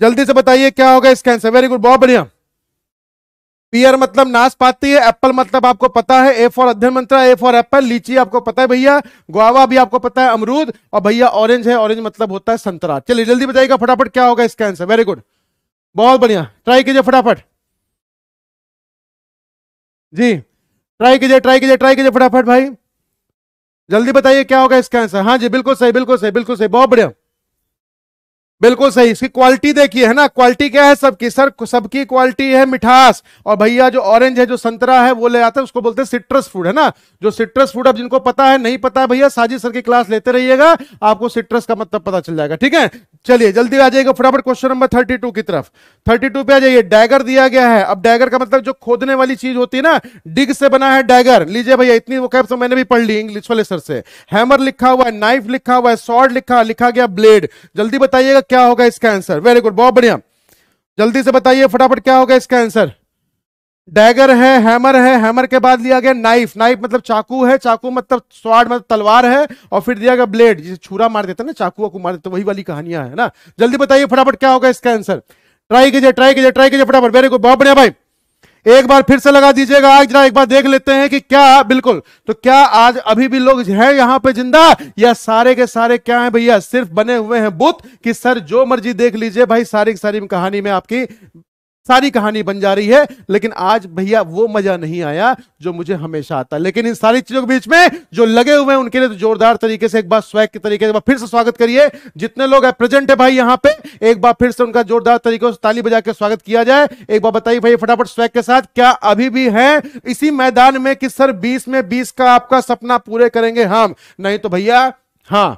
जल्दी से बताइए क्या होगा इसका आंसर वेरी गुड बहुत बढ़िया पियर मतलब नाशपाती है एप्पल मतलब आपको पता है ए फॉर अध्ययन मंत्रा ए फॉर एप्पल लीची आपको पता है भैया गुआवा भी आपको पता है अमरूद और भैया ऑरेंज है ऑरेंज मतलब होता है संतरा चलिए जल्दी बताइएगा फटाफट क्या होगा इसका आंसर वेरी गुड बहुत बढ़िया ट्राई कीजिए फटाफट जी ट्राई कीजिए ट्राई कीजिए ट्राई कीजिए फटाफट भाई जल्दी बताइए क्या होगा इसका आंसर हाँ जी बिल्कुल सही बिल्कुल सही बिल्कुल सही बहुत बढ़िया बिल्कुल सही इसकी क्वालिटी देखिए है ना क्वालिटी क्या है सबकी सर सबकी क्वालिटी है मिठास और भैया जो ऑरेंज है जो संतरा है वो ले आते हैं उसको बोलते हैं सिट्रस फूड है ना जो सिट्रस फूड अब जिनको पता है नहीं पता है भैया साजी सर की क्लास लेते रहिएगा आपको सिट्रस का मतलब पता चल जाएगा ठीक है चलिए जल्दी आ जाइएगा फटाफट क्वेश्चन नंबर थर्टी टू की तरफ थर्टी टू पे आ जाइए डैगर दिया गया है अब डैगर का मतलब जो खोदने वाली चीज होती है ना डिग से बना है डैगर लीजिए भैया इतनी वो तो कैप्स मैंने भी पढ़ ली इंग्लिश वाले सर से हैमर लिखा हुआ है नाइफ लिखा हुआ है सॉर्ड लिखा लिखा गया ब्लेड जल्दी बताइएगा क्या होगा इसका आंसर वेरी गुड बहुत बढ़िया जल्दी से बताइए फटाफट क्या होगा इसका आंसर डैगर है हैमर है हैमर के बाद लिया गया नाइफ नाइफ मतलब चाकू है चाकू मतलब स्वाड मतलब तलवार है और फिर दिया गया ब्लेड जिसे छुरा मार देता है ना चाकू वाकू मार देता वही वाली कहानियां है ना जल्दी बताइए फटाफट क्या होगा इसका आंसर ट्राई कीजिए ट्राई कीजिए ट्राई कीजिए फटाफट वेरी गुड बहुत बढ़िया भाई एक बार फिर से लगा दीजिएगा आज जरा एक बार देख लेते हैं कि क्या बिल्कुल तो क्या आज अभी भी लोग हैं यहां पे जिंदा या सारे के सारे क्या हैं भैया सिर्फ बने हुए हैं बुत कि सर जो मर्जी देख लीजिए भाई सारी की सारी कहानी में आपकी सारी कहानी बन जा रही है लेकिन आज भैया वो मजा नहीं आया जो मुझे हमेशा आता लेकिन इन सारी चीजों के बीच में जो लगे हुए हैं उनके लिए तो जोरदार तरीके से एक बार स्वैग के तरीके से फिर से स्वागत करिए जितने लोग है प्रेजेंट है भाई यहाँ पे एक बार फिर से उनका जोरदार तरीके से ताली बजा के स्वागत किया जाए एक बार बताइए भाई फटाफट स्वैग के साथ क्या अभी भी है इसी मैदान में कि सर बीस में बीस का आपका सपना पूरे करेंगे हम नहीं तो भैया हाँ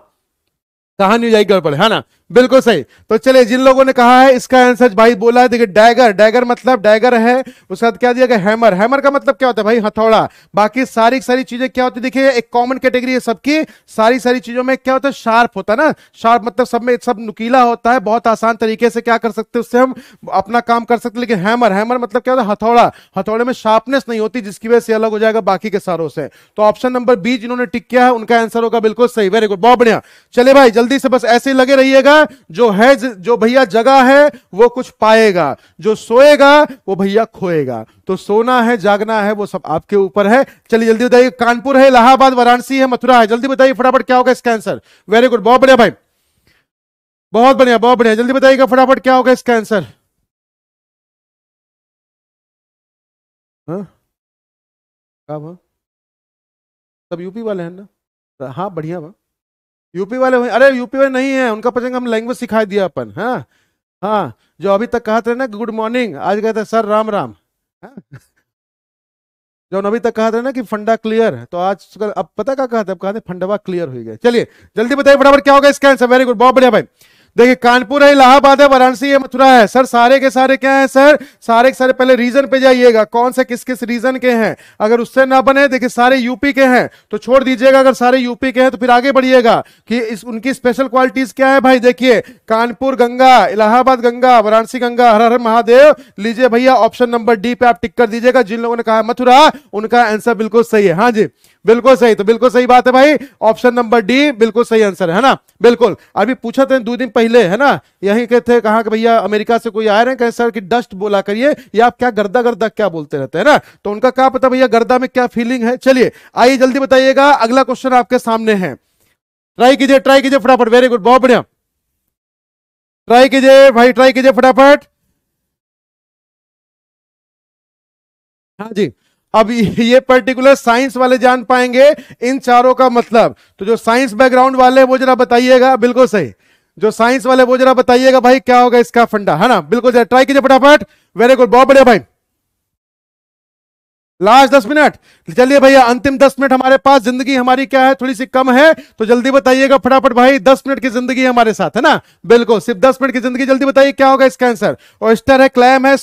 कहानी जाएगी गड़बड़ है ना बिल्कुल सही तो चलिए जिन लोगों ने कहा है इसका आंसर भाई बोला है देखिए डैगर डैगर मतलब डैगर है उसके बाद क्या दिया गया हैमर हैमर का मतलब क्या होता है भाई हथौड़ा बाकी सारी सारी चीजें क्या होती है देखिए एक कॉमन कैटेगरी है सबकी सारी सारी चीजों में क्या होता है शार्प होता है ना शार्प मतलब सब में सब नुकीला होता है बहुत आसान तरीके से क्या कर सकते हैं उससे हम अपना काम कर सकते लेकिन हैमर हैमर मतलब क्या होता है हथौड़ा हथौड़े में शार्पनेस नहीं होती जिसकी वजह से अलग हो जाएगा बाकी के सारों से तो ऑप्शन नंबर बी जिन्होंने टिक किया है उनका आंसर होगा बिल्कुल सही वेरी गुड बहुत बढ़िया चले भाई जल्दी से बस ऐसे ही लगे रहिएगा भैया जो है जो भैया जगा है वो कुछ पाएगा जो सोएगा वो भैया खोएगा तो सोना है जागना है वो सब आपके ऊपर है चलिए जल्दी बताइए कानपुर है इलाहाबाद वाराणसी है मथुरा है जल्दी बताइए फटाफट क्या होगा इसका आंसर वेरी गुड बहुत बढ़िया भाई बहुत बढ़िया बहुत बढ़िया जल्दी बताइएगा फटाफट क्या होगा इसका आंसर हाँ, हाँ? सब यूपी वाले हैं ना हाँ बढ़िया वाह हाँ। यूपी वाले अरे यूपी वाले नहीं है उनका पचंग हम लैंग्वेज सिखा दिया अपन हाँ हाँ जो अभी तक कहा रहे ना गुड मॉर्निंग आज कहते हैं सर राम राम हाँ? जो अभी तक कहा था ना कि फंडा क्लियर तो आज अब पता क्या कहा था अब कहते फंडवा क्लियर हो गया चलिए जल्दी बताइए फटाफट क्या होगा इसका आंसर वेरी गुड बहुत बढ़िया भाई देखिए कानपुर है इलाहाबाद है वाराणसी है मथुरा है सर सारे के सारे क्या है सर सारे के सारे पहले रीजन पे जाइएगा कौन से किस किस रीजन के हैं अगर उससे ना बने देखिए सारे यूपी के हैं तो छोड़ दीजिएगा अगर सारे यूपी के हैं तो फिर आगे बढ़िएगा कि इस उनकी स्पेशल क्वालिटीज क्या है भाई देखिए कानपुर गंगा इलाहाबाद गंगा वाराणसी गंगा हर हर महादेव लीजिए भैया ऑप्शन नंबर डी पे आप टिक कर दीजिएगा जिन लोगों ने कहा मथुरा उनका आंसर बिल्कुल सही है हाँ जी बिल्कुल सही तो बिल्कुल सही बात है भाई ऑप्शन नंबर डी बिल्कुल सही आंसर है ना बिल्कुल अभी पूछा था दो दिन पहले है ना यही के थे कहा कि भैया अमेरिका से कोई आ रहे हैं कहें सर कि डस्ट बोला करिए या आप क्या गर्दा गर्दा क्या बोलते रहते हैं ना तो उनका क्या पता भैया गर्दा में क्या फीलिंग है चलिए आइए जल्दी बताइएगा अगला क्वेश्चन आपके सामने है ट्राई कीजिए ट्राई कीजिए फटाफट वेरी गुड बहुत बढ़िया ट्राई कीजिए भाई ट्राई कीजिए फटाफट हाँ जी अब ये पर्टिकुलर साइंस वाले जान पाएंगे इन चारों का मतलब तो जो साइंस बैकग्राउंड वाले वो जरा बताइएगा बिल्कुल सही जो साइंस वाले वो जरा बताइएगा भाई क्या होगा इसका फंडा है ना बिल्कुल ट्राई कीजिए फटाफट वेरी गुड बहुत बढ़िया भाई लास्ट दस मिनट चलिए भैया अंतिम दस मिनट हमारे पास जिंदगी हमारी क्या है थोड़ी सी कम है तो जल्दी बताइएगा फटाफट भाई दस मिनट की जिंदगी हमारे साथ है ना बिल्कुल सिर्फ दस मिनट की जिंदगी जल्दी बताइए क्या होगा इसका आंसर ऑयस्टर है क्लैम है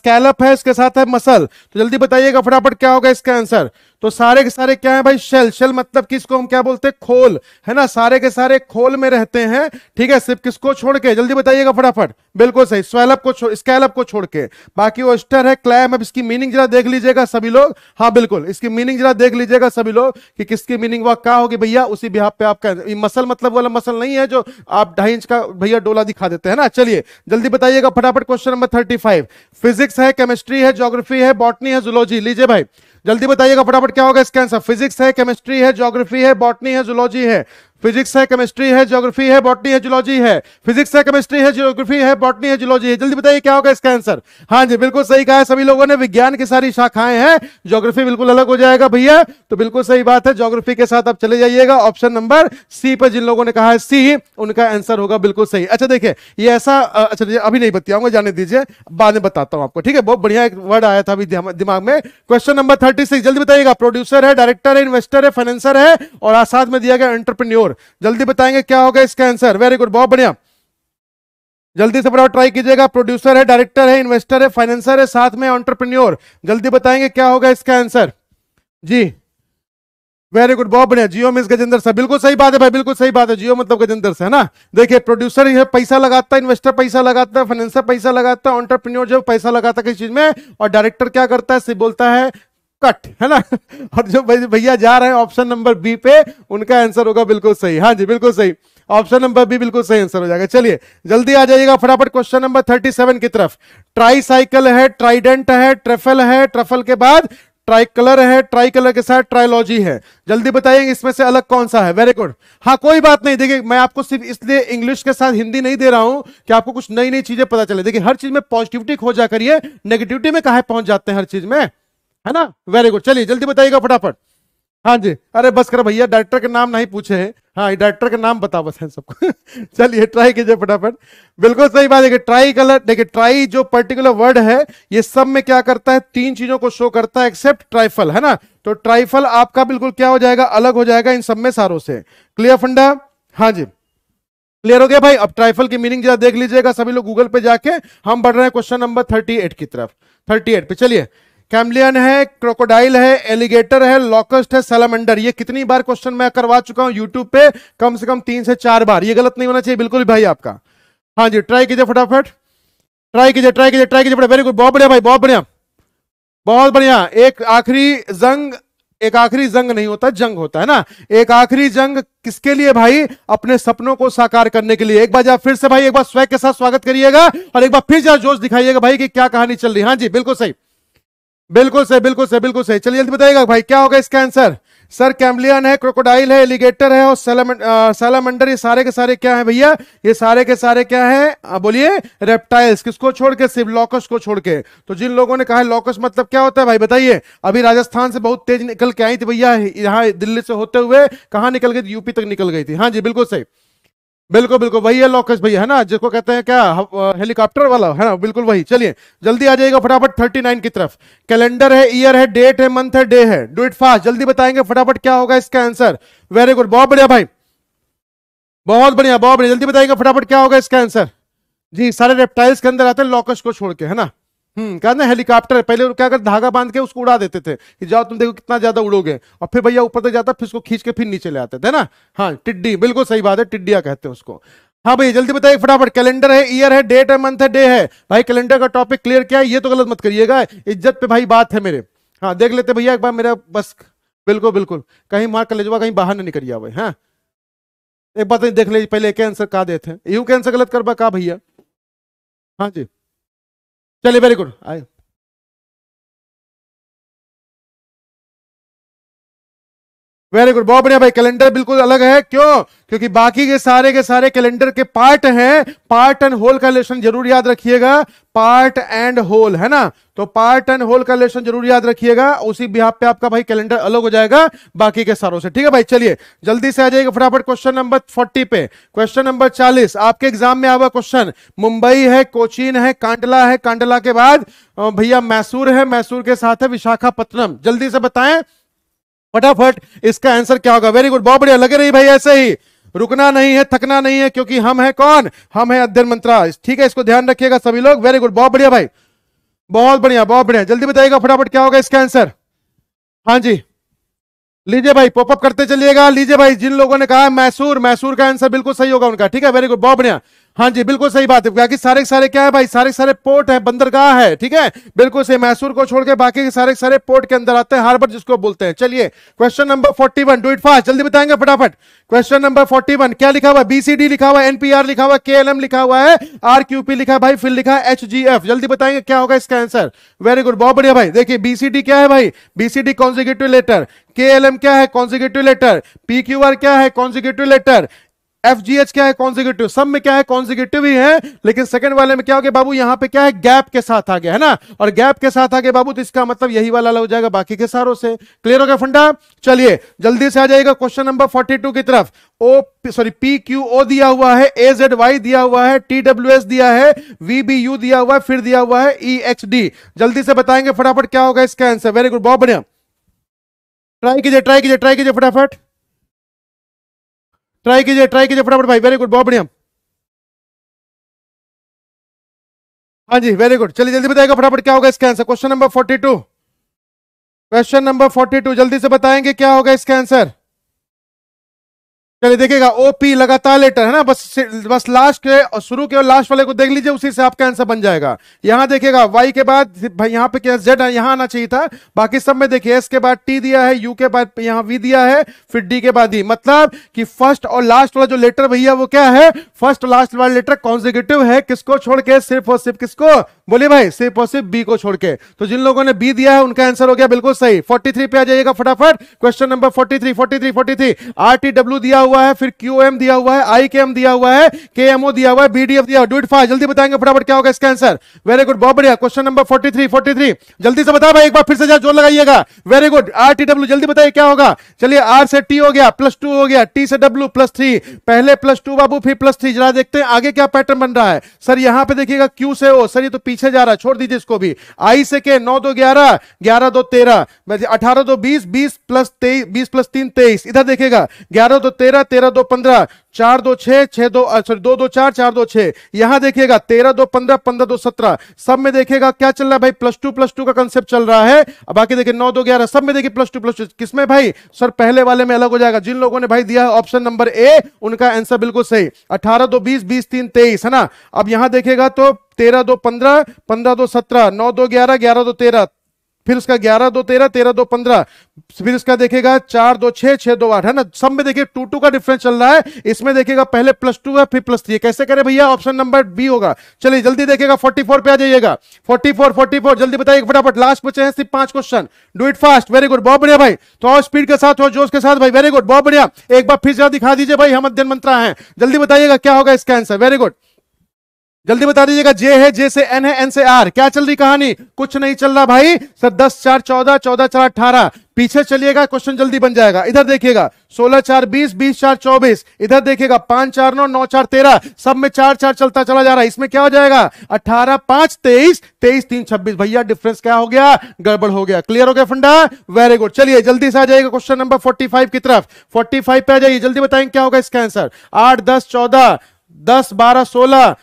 स्कैलप है इसके साथ है मसल तो जल्दी बताइएगा फटाफट क्या होगा इसका आंसर तो सारे के सारे क्या है भाई शेल शेल मतलब किसको हम क्या बोलते हैं खोल है ना सारे के सारे खोल में रहते हैं ठीक है सिर्फ किसको छोड़ के जल्दी बताइएगा फटाफट बिल्कुल सही स्वेलअप को स्कैलअप को छोड़ के बाकी ओस्टर है क्लैम अब इसकी मीनिंग जरा देख लीजिएगा सभी लोग हाँ बिल्कुल इसकी मीनिंग जरा देख लीजिएगा सभी लोग कि किसकी मीनिंग वह क्या होगी भैया उसी बिहार पे आपका मसल मतलब वाला मसल नहीं है जो आप ढाई इंच का भैया डोला दिखा देते हैं ना चलिए जल्दी बताइएगा फटाफट question number thirty five physics है केमिस्ट्री है जोग्राफी है बॉटनी है जुलॉजी लीजिए भाई जल्दी बताइएगा फटाफट क्या होगा इसका आंसर फिजिक्स है केमिस्ट्री है ज्योग्राफी है बॉटनी है जुलॉजी है फिजिक्स है केमिस्ट्री है ज्योग्राफी है बॉटनी है जुलॉजी है फिजिक्स है केमिस्ट्री है ज्योग्राफी है बॉटनी है जुलॉजी है जल्दी बताइए क्या होगा इसका आंसर हाँ जी बिल्कुल सही कहा है सभी लोगों ने विज्ञान की सारी शाखाएं हैं ज्योग्राफी बिल्कुल अलग हो जाएगा भैया तो बिल्कुल सही बात है ज्योग्राफी के साथ आप चले जाइएगा ऑप्शन नंबर सी पर जिन लोगों ने कहा है सी उनका आंसर होगा बिल्कुल सही अच्छा देखिए ये ऐसा अच्छा अभी नहीं बताऊंगा जाने दीजिए बाद में बताता हूँ आपको ठीक है बहुत बढ़िया एक वर्ड आया था अभी दिमाग में क्वेश्चन नंबर थर्टी जल्दी बताइएगा प्रोड्यूसर है डायरेक्टर है इन्वेस्टर है फाइनेंसर है और साथ में दिया गया एंटरप्रन्य फोर जल्दी बताएंगे क्या होगा इसका आंसर वेरी गुड बहुत बढ़िया जल्दी से बड़ा ट्राई कीजिएगा प्रोड्यूसर है डायरेक्टर है इन्वेस्टर है फाइनेंसर है साथ में ऑन्टरप्रन्योर जल्दी बताएंगे क्या होगा इसका आंसर जी वेरी गुड बहुत बढ़िया जियो मिस गजेंद्र सर बिल्कुल सही बात है भाई बिल्कुल सही बात है जियो मतलब गजेंद्र सर है ना देखिए प्रोड्यूसर ये पैसा लगाता है इन्वेस्टर पैसा लगाता है फाइनेंसर पैसा लगाता है ऑन्टरप्रन्योर जो पैसा लगाता है किसी चीज में और डायरेक्टर क्या करता है सिर्फ बोलता है कट है ना [laughs] और जो भैया जा रहे हैं ऑप्शन नंबर बी पे उनका आंसर होगा बिल्कुल सही हाँ जी बिल्कुल सही ऑप्शन नंबर बी बिल्कुल सही आंसर हो जाएगा चलिए जल्दी आ जाइएगा फटाफट क्वेश्चन नंबर थर्टी सेवन की तरफ ट्राई साइकिल है ट्राइडेंट है ट्रेफल है ट्रफल के बाद ट्राई कलर है ट्राई कलर के साथ ट्रायोलॉजी है जल्दी बताइए इसमें से अलग कौन सा है वेरी गुड हाँ कोई बात नहीं देखिए मैं आपको सिर्फ इसलिए इंग्लिश के साथ हिंदी नहीं दे रहा हूं कि आपको कुछ नई नई चीजें पता चले देखिए हर चीज में पॉजिटिविटी खोजा करिए नेगेटिविटी में कहा पहुंच जाते हैं हर चीज में है ना वेरी गुड चलिए जल्दी बताइएगा फटाफट हाँ जी अरे बस कर भैया डायरेक्टर के नाम नहीं पूछे हैं हाँ डायरेक्टर के नाम बता बस है सबको [laughs] चलिए ट्राई कीजिए फटाफट बिल्कुल सही बात है ट्राई कलर देखिए ट्राई जो पर्टिकुलर वर्ड है ये सब में क्या करता है तीन चीजों को शो करता है एक्सेप्ट ट्राइफल है ना तो ट्राइफल आपका बिल्कुल क्या हो जाएगा अलग हो जाएगा इन सब में सारों से क्लियर फंडा हाँ जी क्लियर हो गया भाई अब ट्राइफल की मीनिंग जरा देख लीजिएगा सभी लोग गूगल पे जाके हम बढ़ रहे हैं क्वेश्चन नंबर थर्टी एट की तरफ थर्टी एट पे चलिए कैमलियन है क्रोकोडाइल है एलिगेटर है लॉकस्ट है सेलमंडर ये कितनी बार क्वेश्चन मैं करवा चुका हूं यूट्यूब पे कम से कम तीन से चार बार ये गलत नहीं होना चाहिए बिल्कुल भाई आपका हाँ जी ट्राई कीजिए फटाफट ट्राई कीजिए ट्राई कीजिए ट्राई कीजिए वेरी गुड बहुत बढ़िया भाई बहुत बढ़िया बहुत बढ़िया एक आखिरी जंग एक आखिरी जंग नहीं होता जंग होता है ना एक आखिरी जंग किसके लिए भाई अपने सपनों को साकार करने के लिए एक बार फिर से भाई एक बार स्वैग के साथ स्वागत करिएगा और एक बार फिर जोश दिखाइएगा भाई कि क्या कहानी चल रही हाँ जी बिल्कुल सही बिल्कुल सही बिल्कुल सही बिल्कुल सही चलिए जल्दी बताइएगा भाई क्या होगा इसका आंसर सर कैम्बलियन है क्रोकोडाइल है एलिगेटर है और सेलामंडर ये सारे के सारे क्या है भैया ये सारे के सारे क्या है बोलिए रेप्टाइल्स किसको छोड़ के सिर्फ लॉकस को छोड़ के तो जिन लोगों ने कहा लॉकस मतलब क्या होता है भाई बताइए अभी राजस्थान से बहुत तेज निकल के आई थी भैया यहाँ दिल्ली से होते हुए कहाँ निकल गई थी यूपी तक निकल गई थी हाँ जी बिल्कुल सही बिल्कुल बिल्कुल वही है लोकेश भैया है ना जिसको कहते हैं क्या हेलीकॉप्टर वाला है ना बिल्कुल वही चलिए जल्दी आ जाएगा फटाफट थर्टी नाइन की तरफ कैलेंडर है ईयर है डेट है मंथ है डे है डू इट फास्ट जल्दी बताएंगे फटाफट क्या होगा इसका आंसर वेरी गुड बहुत बढ़िया भाई बहुत बढ़िया बहुत बढ़िया जल्दी बताएंगे फटाफट क्या होगा इसका आंसर जी सारे रेप्टाइल्स के अंदर आते हैं लॉकस को छोड़ के है ना हम्म कहते हैं हेलीकॉप्टर पहले क्या कर धागा बांध के उसको उड़ा देते थे कि जाओ तुम देखो कितना ज्यादा उड़ोगे और फिर भैया ऊपर तक जाता फिर उसको खींच के फिर नीचे ले आते थे ना हाँ टिड्डी बिल्कुल सही बात है टिड्डिया कहते हैं उसको हाँ भाई जल्दी बताइए फटाफट कैलेंडर है ईयर है डेट है मंथ है डे है भाई कैलेंडर का टॉपिक क्लियर क्या है ये तो गलत मत करिएगा इज्जत पे भाई बात है मेरे हाँ देख लेते भैया एक बार मेरा बस बिल्कुल बिल्कुल कहीं मार कलेजवा कहीं बाहर ना निकलिए भाई हाँ एक बात देख लीजिए पहले एक आंसर का देते हैं यूं के आंसर गलत कर का भैया हाँ जी चलिए वेरी गुड आई वेरी गुड बहुत बढ़िया भाई कैलेंडर बिल्कुल अलग है क्यों क्योंकि बाकी के सारे के सारे कैलेंडर के पार्ट हैं पार्ट एंड होल का रिलेशन जरूर याद रखिएगा पार्ट एंड होल है ना तो पार्ट एंड होल का रिलेशन जरूर याद रखिएगा उसी बिहार पे आपका भाई कैलेंडर अलग हो जाएगा बाकी के सारों से ठीक है भाई चलिए जल्दी से आ जाएगा फटाफट क्वेश्चन नंबर फोर्टी पे क्वेश्चन नंबर चालीस आपके एग्जाम में आवा क्वेश्चन मुंबई है कोचीन है कांडला है कांडला के बाद भैया मैसूर है मैसूर के साथ है विशाखापट्टनम जल्दी से बताएं फटाफट इसका आंसर क्या होगा वेरी गुड बहुत बढ़िया लगे रही भाई ऐसे ही रुकना नहीं है थकना नहीं है क्योंकि हम है कौन हम है अध्ययन मंत्रा ठीक है इसको ध्यान रखिएगा सभी लोग वेरी गुड बहुत बढ़िया भाई बहुत बढ़िया बहुत बढ़िया जल्दी बताइएगा फटाफट क्या होगा इसका आंसर हाँ जी लीजिए भाई पॉपअप करते चलिएगा लीजिए भाई जिन लोगों ने कहा मैसूर मैसूर का आंसर बिल्कुल सही होगा उनका ठीक है वेरी गुड बहुत बढ़िया हाँ जी बिल्कुल सही बात है क्योंकि सारे सारे क्या है भाई सारे सारे पोर्ट है बंदरगाह है ठीक है बिल्कुल सही मैसूर को छोड़ के बाकी के सारे सारे पोर्ट के अंदर आते हैं हार्बर जिसको बोलते हैं चलिए question number forty one do it fast जल्दी बताएंगे फटाफट क्वेश्चन नंबर फोर्टी वन क्या लिखा हुआ बीसीडी लिखा हुआ एनपीआर लिखा हुआ के लिखा हुआ है क्यूपी लिखा भाई फिर लिखा है एच जल्दी बताएंगे क्या होगा इसका आंसर वेरी गुड बहुत बढ़िया भाई देखिए बीसीडी क्या है भाई बीसीडी कॉन्जिक्यूटिव लेटर के क्या है कॉन्जिक्यूटिव लेटर पी क्या है consecutive letter F G H क्या है कॉन्जिक्यूटिव सब में क्या है कॉन्जिक्यूटिव ही है लेकिन सेकंड वाले में क्या हो गया बाबू यहां पे क्या है गैप के साथ आ गया है ना और गैप के साथ आ गया बाबू तो इसका मतलब यही वाला लग जाएगा बाकी के सारों से क्लियर हो गया फंडा चलिए जल्दी से आ जाएगा क्वेश्चन नंबर फोर्टी टू की तरफ O sorry P Q O दिया हुआ है ए जेड वाई दिया हुआ है टी डब्ल्यू एस दिया है वी बी यू दिया हुआ है फिर दिया हुआ है ई एच डी जल्दी से बताएंगे फटाफट क्या होगा इसका आंसर वेरी गुड बहुत बढ़िया ट्राई कीजिए ट्राई कीजिए ट्राई कीजिए फटाफट ट्राई कीजिए ट्राई कीजिए फटाफट भाई वेरी गुड बहुत बढ़िया हाँ जी वेरी गुड चलिए जल्दी बताएगा फटाफट क्या होगा इसका answer question number forty two question number forty two जल्दी से बताएंगे क्या होगा इसका आंसर चलिए देखिएगा ओपी लगातार लेटर है ना बस बस लास्ट के और शुरू के और लास्ट वाले को देख लीजिए उसी से आपका आंसर बन जाएगा यहाँ देखिएगा वाई के बाद भाई यहाँ पे क्या जेड यहाँ आना चाहिए था बाकी सब में देखिए एस के बाद टी दिया है यू के बाद यहाँ वी दिया है फिर डी के बाद ई e। मतलब कि फर्स्ट और लास्ट वाला जो लेटर भैया वो क्या है फर्स्ट लास्ट वाला लेटर कॉन्जिक्यूटिव है किसको छोड़ के सिर्फ और सिर्फ किसको बोलिए भाई सिर्फ और सिर्फ बी को छोड़ के तो जिन लोगों ने बी दिया है उनका आंसर हो गया बिल्कुल सही फोर्टी पे आ जाइएगा फटाफट question number forty three forty three forty three R T W दिया दिया हुआ है फिर क्यू एम दिया हुआ है आई के एम दिया हुआ है के एम ओ दिया हुआ है बीडीएफ दिया हुआ डू फास्ट जल्दी बताएंगे फटाफट क्या होगा इसका आंसर वेरी गुड बहुत बढ़िया question number forty three forty three जल्दी से बताओ भाई एक बार फिर से जोर लगाइएगा very good R T W जल्दी बताइए क्या होगा चलिए आर से टी हो गया प्लस टू हो गया टी से डब्ल्यू प्लस थ्री पहले प्लस टू बाबू फिर प्लस थ्री जरा देखते हैं आगे क्या पैटर्न बन रहा है सर यहां पे देखिएगा क्यू से ओ सर ये तो पीछे जा रहा है छोड़ दीजिए इसको भी आई से के नौ दो ग्यारह ग्यारह दो तेरह अठारह दो बीस बीस प्लस तेईस बीस प्लस तीन तेईस इधर देखेगा ग्यारह दो तेरह तेरह तेरह दो पंद्रह चार दो छह छह दो सॉरी दो दो चार चार दो छह यहां देखिएगा तेरह दो पंद्रह पंद्रह दो सत्रह सब में देखिएगा क्या चल रहा है भाई प्लस टू प्लस टू का कंसेप्ट चल रहा है बाकी देखिए नौ दो ग्यारह सब में देखिए प्लस टू प्लस टू किसमें भाई सर पहले वाले में अलग हो जाएगा जिन लोगों ने भाई दिया ऑप्शन नंबर ए उनका आंसर बिल्कुल सही अठारह दो बीस बीस तीन तेईस है ना अब यहां देखेगा तो तेरह दो पंद्रह पंद्रह दो सत्रह नौ दो ग्यारह ग्यारह दो तेरह फिर उसका ग्यारह दो तेरह तेरह दो पंद्रह फिर उसका देखेगा चार दो छह छह दो आठ है ना सब में देखिए टू टू का डिफरेंस चल रहा है इसमें देखेगा पहले प्लस टू है फिर प्लस थ्री कैसे करें भैया ऑप्शन नंबर बी होगा चलिए जल्दी देखेगा फोर्टी फोर पे आ जाइएगा फोर्टी फोर फोर्टी फोर जल्दी बताइए फटाफट लास्ट बचे हैं सिर्फ पांच question do it fast very good बहुत बढ़िया भाई तो और स्पीड के साथ और जोश के साथ भाई वेरी गुड बहुत बढ़िया एक बार फिर से दिखा दीजिए भाई हम अध्ययन मंत्रा है जल्दी बताइएगा क्या होगा इसका आंसर वेरी गुड जल्दी बता दीजिएगा जे है जे से एन है एन से आर क्या चल रही कहानी कुछ नहीं चल रहा भाई सर दस चार चौदह चौदह चार अठारह पीछे चलिएगा क्वेश्चन जल्दी बन जाएगा इधर देखिएगा सोलह चार बीस बीस चार चौबीस इधर देखिएगा पांच चार नौ नौ चार तेरह सब में चार चार चलता चला जा रहा है इसमें क्या हो जाएगा अठारह पांच तेईस तेईस तीन छब्बीस भैया डिफरेंस क्या हो गया गड़बड़ हो गया क्लियर हो गया फंडा वेरी गुड चलिए जल्दी से आ जाएगा क्वेश्चन नंबर फोर्टी फाइव की तरफ फोर्टी फाइव पे आ जाइए जल्दी बताएंगे क्या होगा इसका आंसर आठ दस चौदह दस बारह सोलह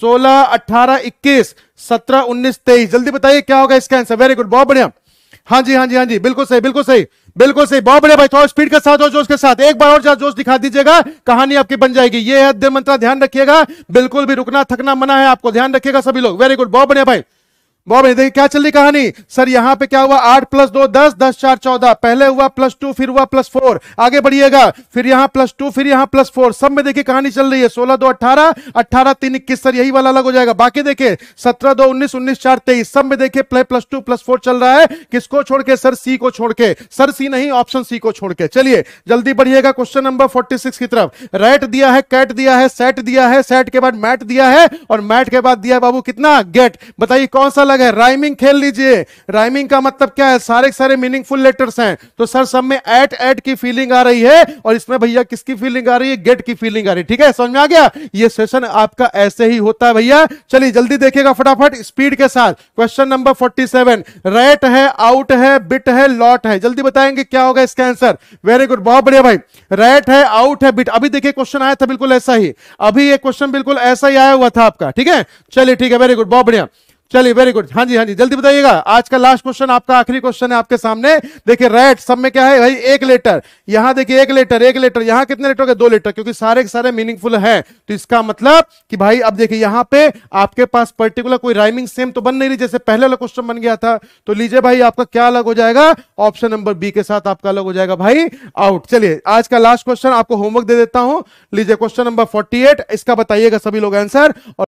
सोलह अट्ठारह इक्कीस सत्रह उन्नीस तेईस जल्दी बताइए क्या होगा इसका आंसर वेरी गुड बहुत बढ़िया हाँ जी हाँ जी हाँ जी बिल्कुल सही बिल्कुल सही बिल्कुल सही बहुत बढ़िया भाई थोड़ा स्पीड के साथ और जोश के साथ एक बार और जोश दिखा दीजिएगा कहानी आपकी बन जाएगी ये है मंत्र ध्यान रखिएगा बिल्कुल भी रुकना थकना मना है आपको ध्यान रखिएगा सभी लोग वेरी गुड बहुत बढ़िया भाई बॉब देखिए क्या चल रही कहानी सर यहाँ पे क्या हुआ आठ प्लस दो दस दस चार चौदह पहले हुआ प्लस टू फिर हुआ प्लस फोर आगे बढ़िएगा फिर यहाँ प्लस टू फिर यहाँ प्लस फोर सब में देखिए कहानी चल रही है सोलह दो अट्ठारह अट्ठारह तीन इक्कीस सर यही वाला अलग हो जाएगा बाकी देखिए सत्रह दो उन्नीस उन्नीस चार तेईस सब में देखिए play plus two plus four चल रहा है किसको छोड़ के सर सी को छोड़ के सर सी नहीं ऑप्शन सी को छोड़ के चलिए जल्दी बढ़िएगा क्वेश्चन नंबर फोर्टी सिक्स की तरफ रेट दिया है कैट दिया है सेट दिया है सेट के बाद मैट दिया है और मैट के बाद दिया बाबू कितना गेट बताइए कौन सा अलग है राइमिंग खेल लीजिए राइमिंग का मतलब क्या है सारे सारे मीनिंगफुल लेटर्स हैं तो सर सब में एट एट की फीलिंग आ रही है और इसमें भैया किसकी फीलिंग आ रही है गेट की फीलिंग आ रही है ठीक है समझ में आ गया ये सेशन आपका ऐसे ही होता है भैया चलिए जल्दी देखिएगा फटाफट स्पीड के साथ question number forty seven rate है आउट है बिट है लॉट है जल्दी बताएंगे क्या होगा इसका आंसर वेरी गुड बहुत बढ़िया भाई रेट है आउट है बिट अभी देखिए क्वेश्चन आया था बिल्कुल ऐसा ही अभी ये क्वेश्चन बिल्कुल ऐसा ही आया हुआ था आपका ठीक है चलिए ठीक है वेरी गुड बहुत बढ़िया चलिए वेरी गुड हाँ जी हाँ जी जल्दी बताइएगा आज का लास्ट क्वेश्चन आपका आखिरी क्वेश्चन है आपके सामने देखिए रेड सब में क्या है भाई एक लेटर यहां देखिए एक लेटर एक लेटर यहां कितने लेटर के दो लेटर क्योंकि सारे के सारे मीनिंगफुल हैं तो इसका मतलब कि भाई अब देखिए यहां पे आपके पास पर्टिकुलर कोई राइमिंग सेम तो बन नहीं रही जैसे पहले वाला क्वेश्चन बन गया था तो लीजिए भाई आपका क्या अलग हो जाएगा ऑप्शन नंबर बी के साथ आपका अलग हो जाएगा भाई आउट चलिए आज का लास्ट क्वेश्चन आपको होमवर्क दे देता हूं लीजिए क्वेश्चन नंबर फोर्टी इसका बताइएगा सभी लोग आंसर और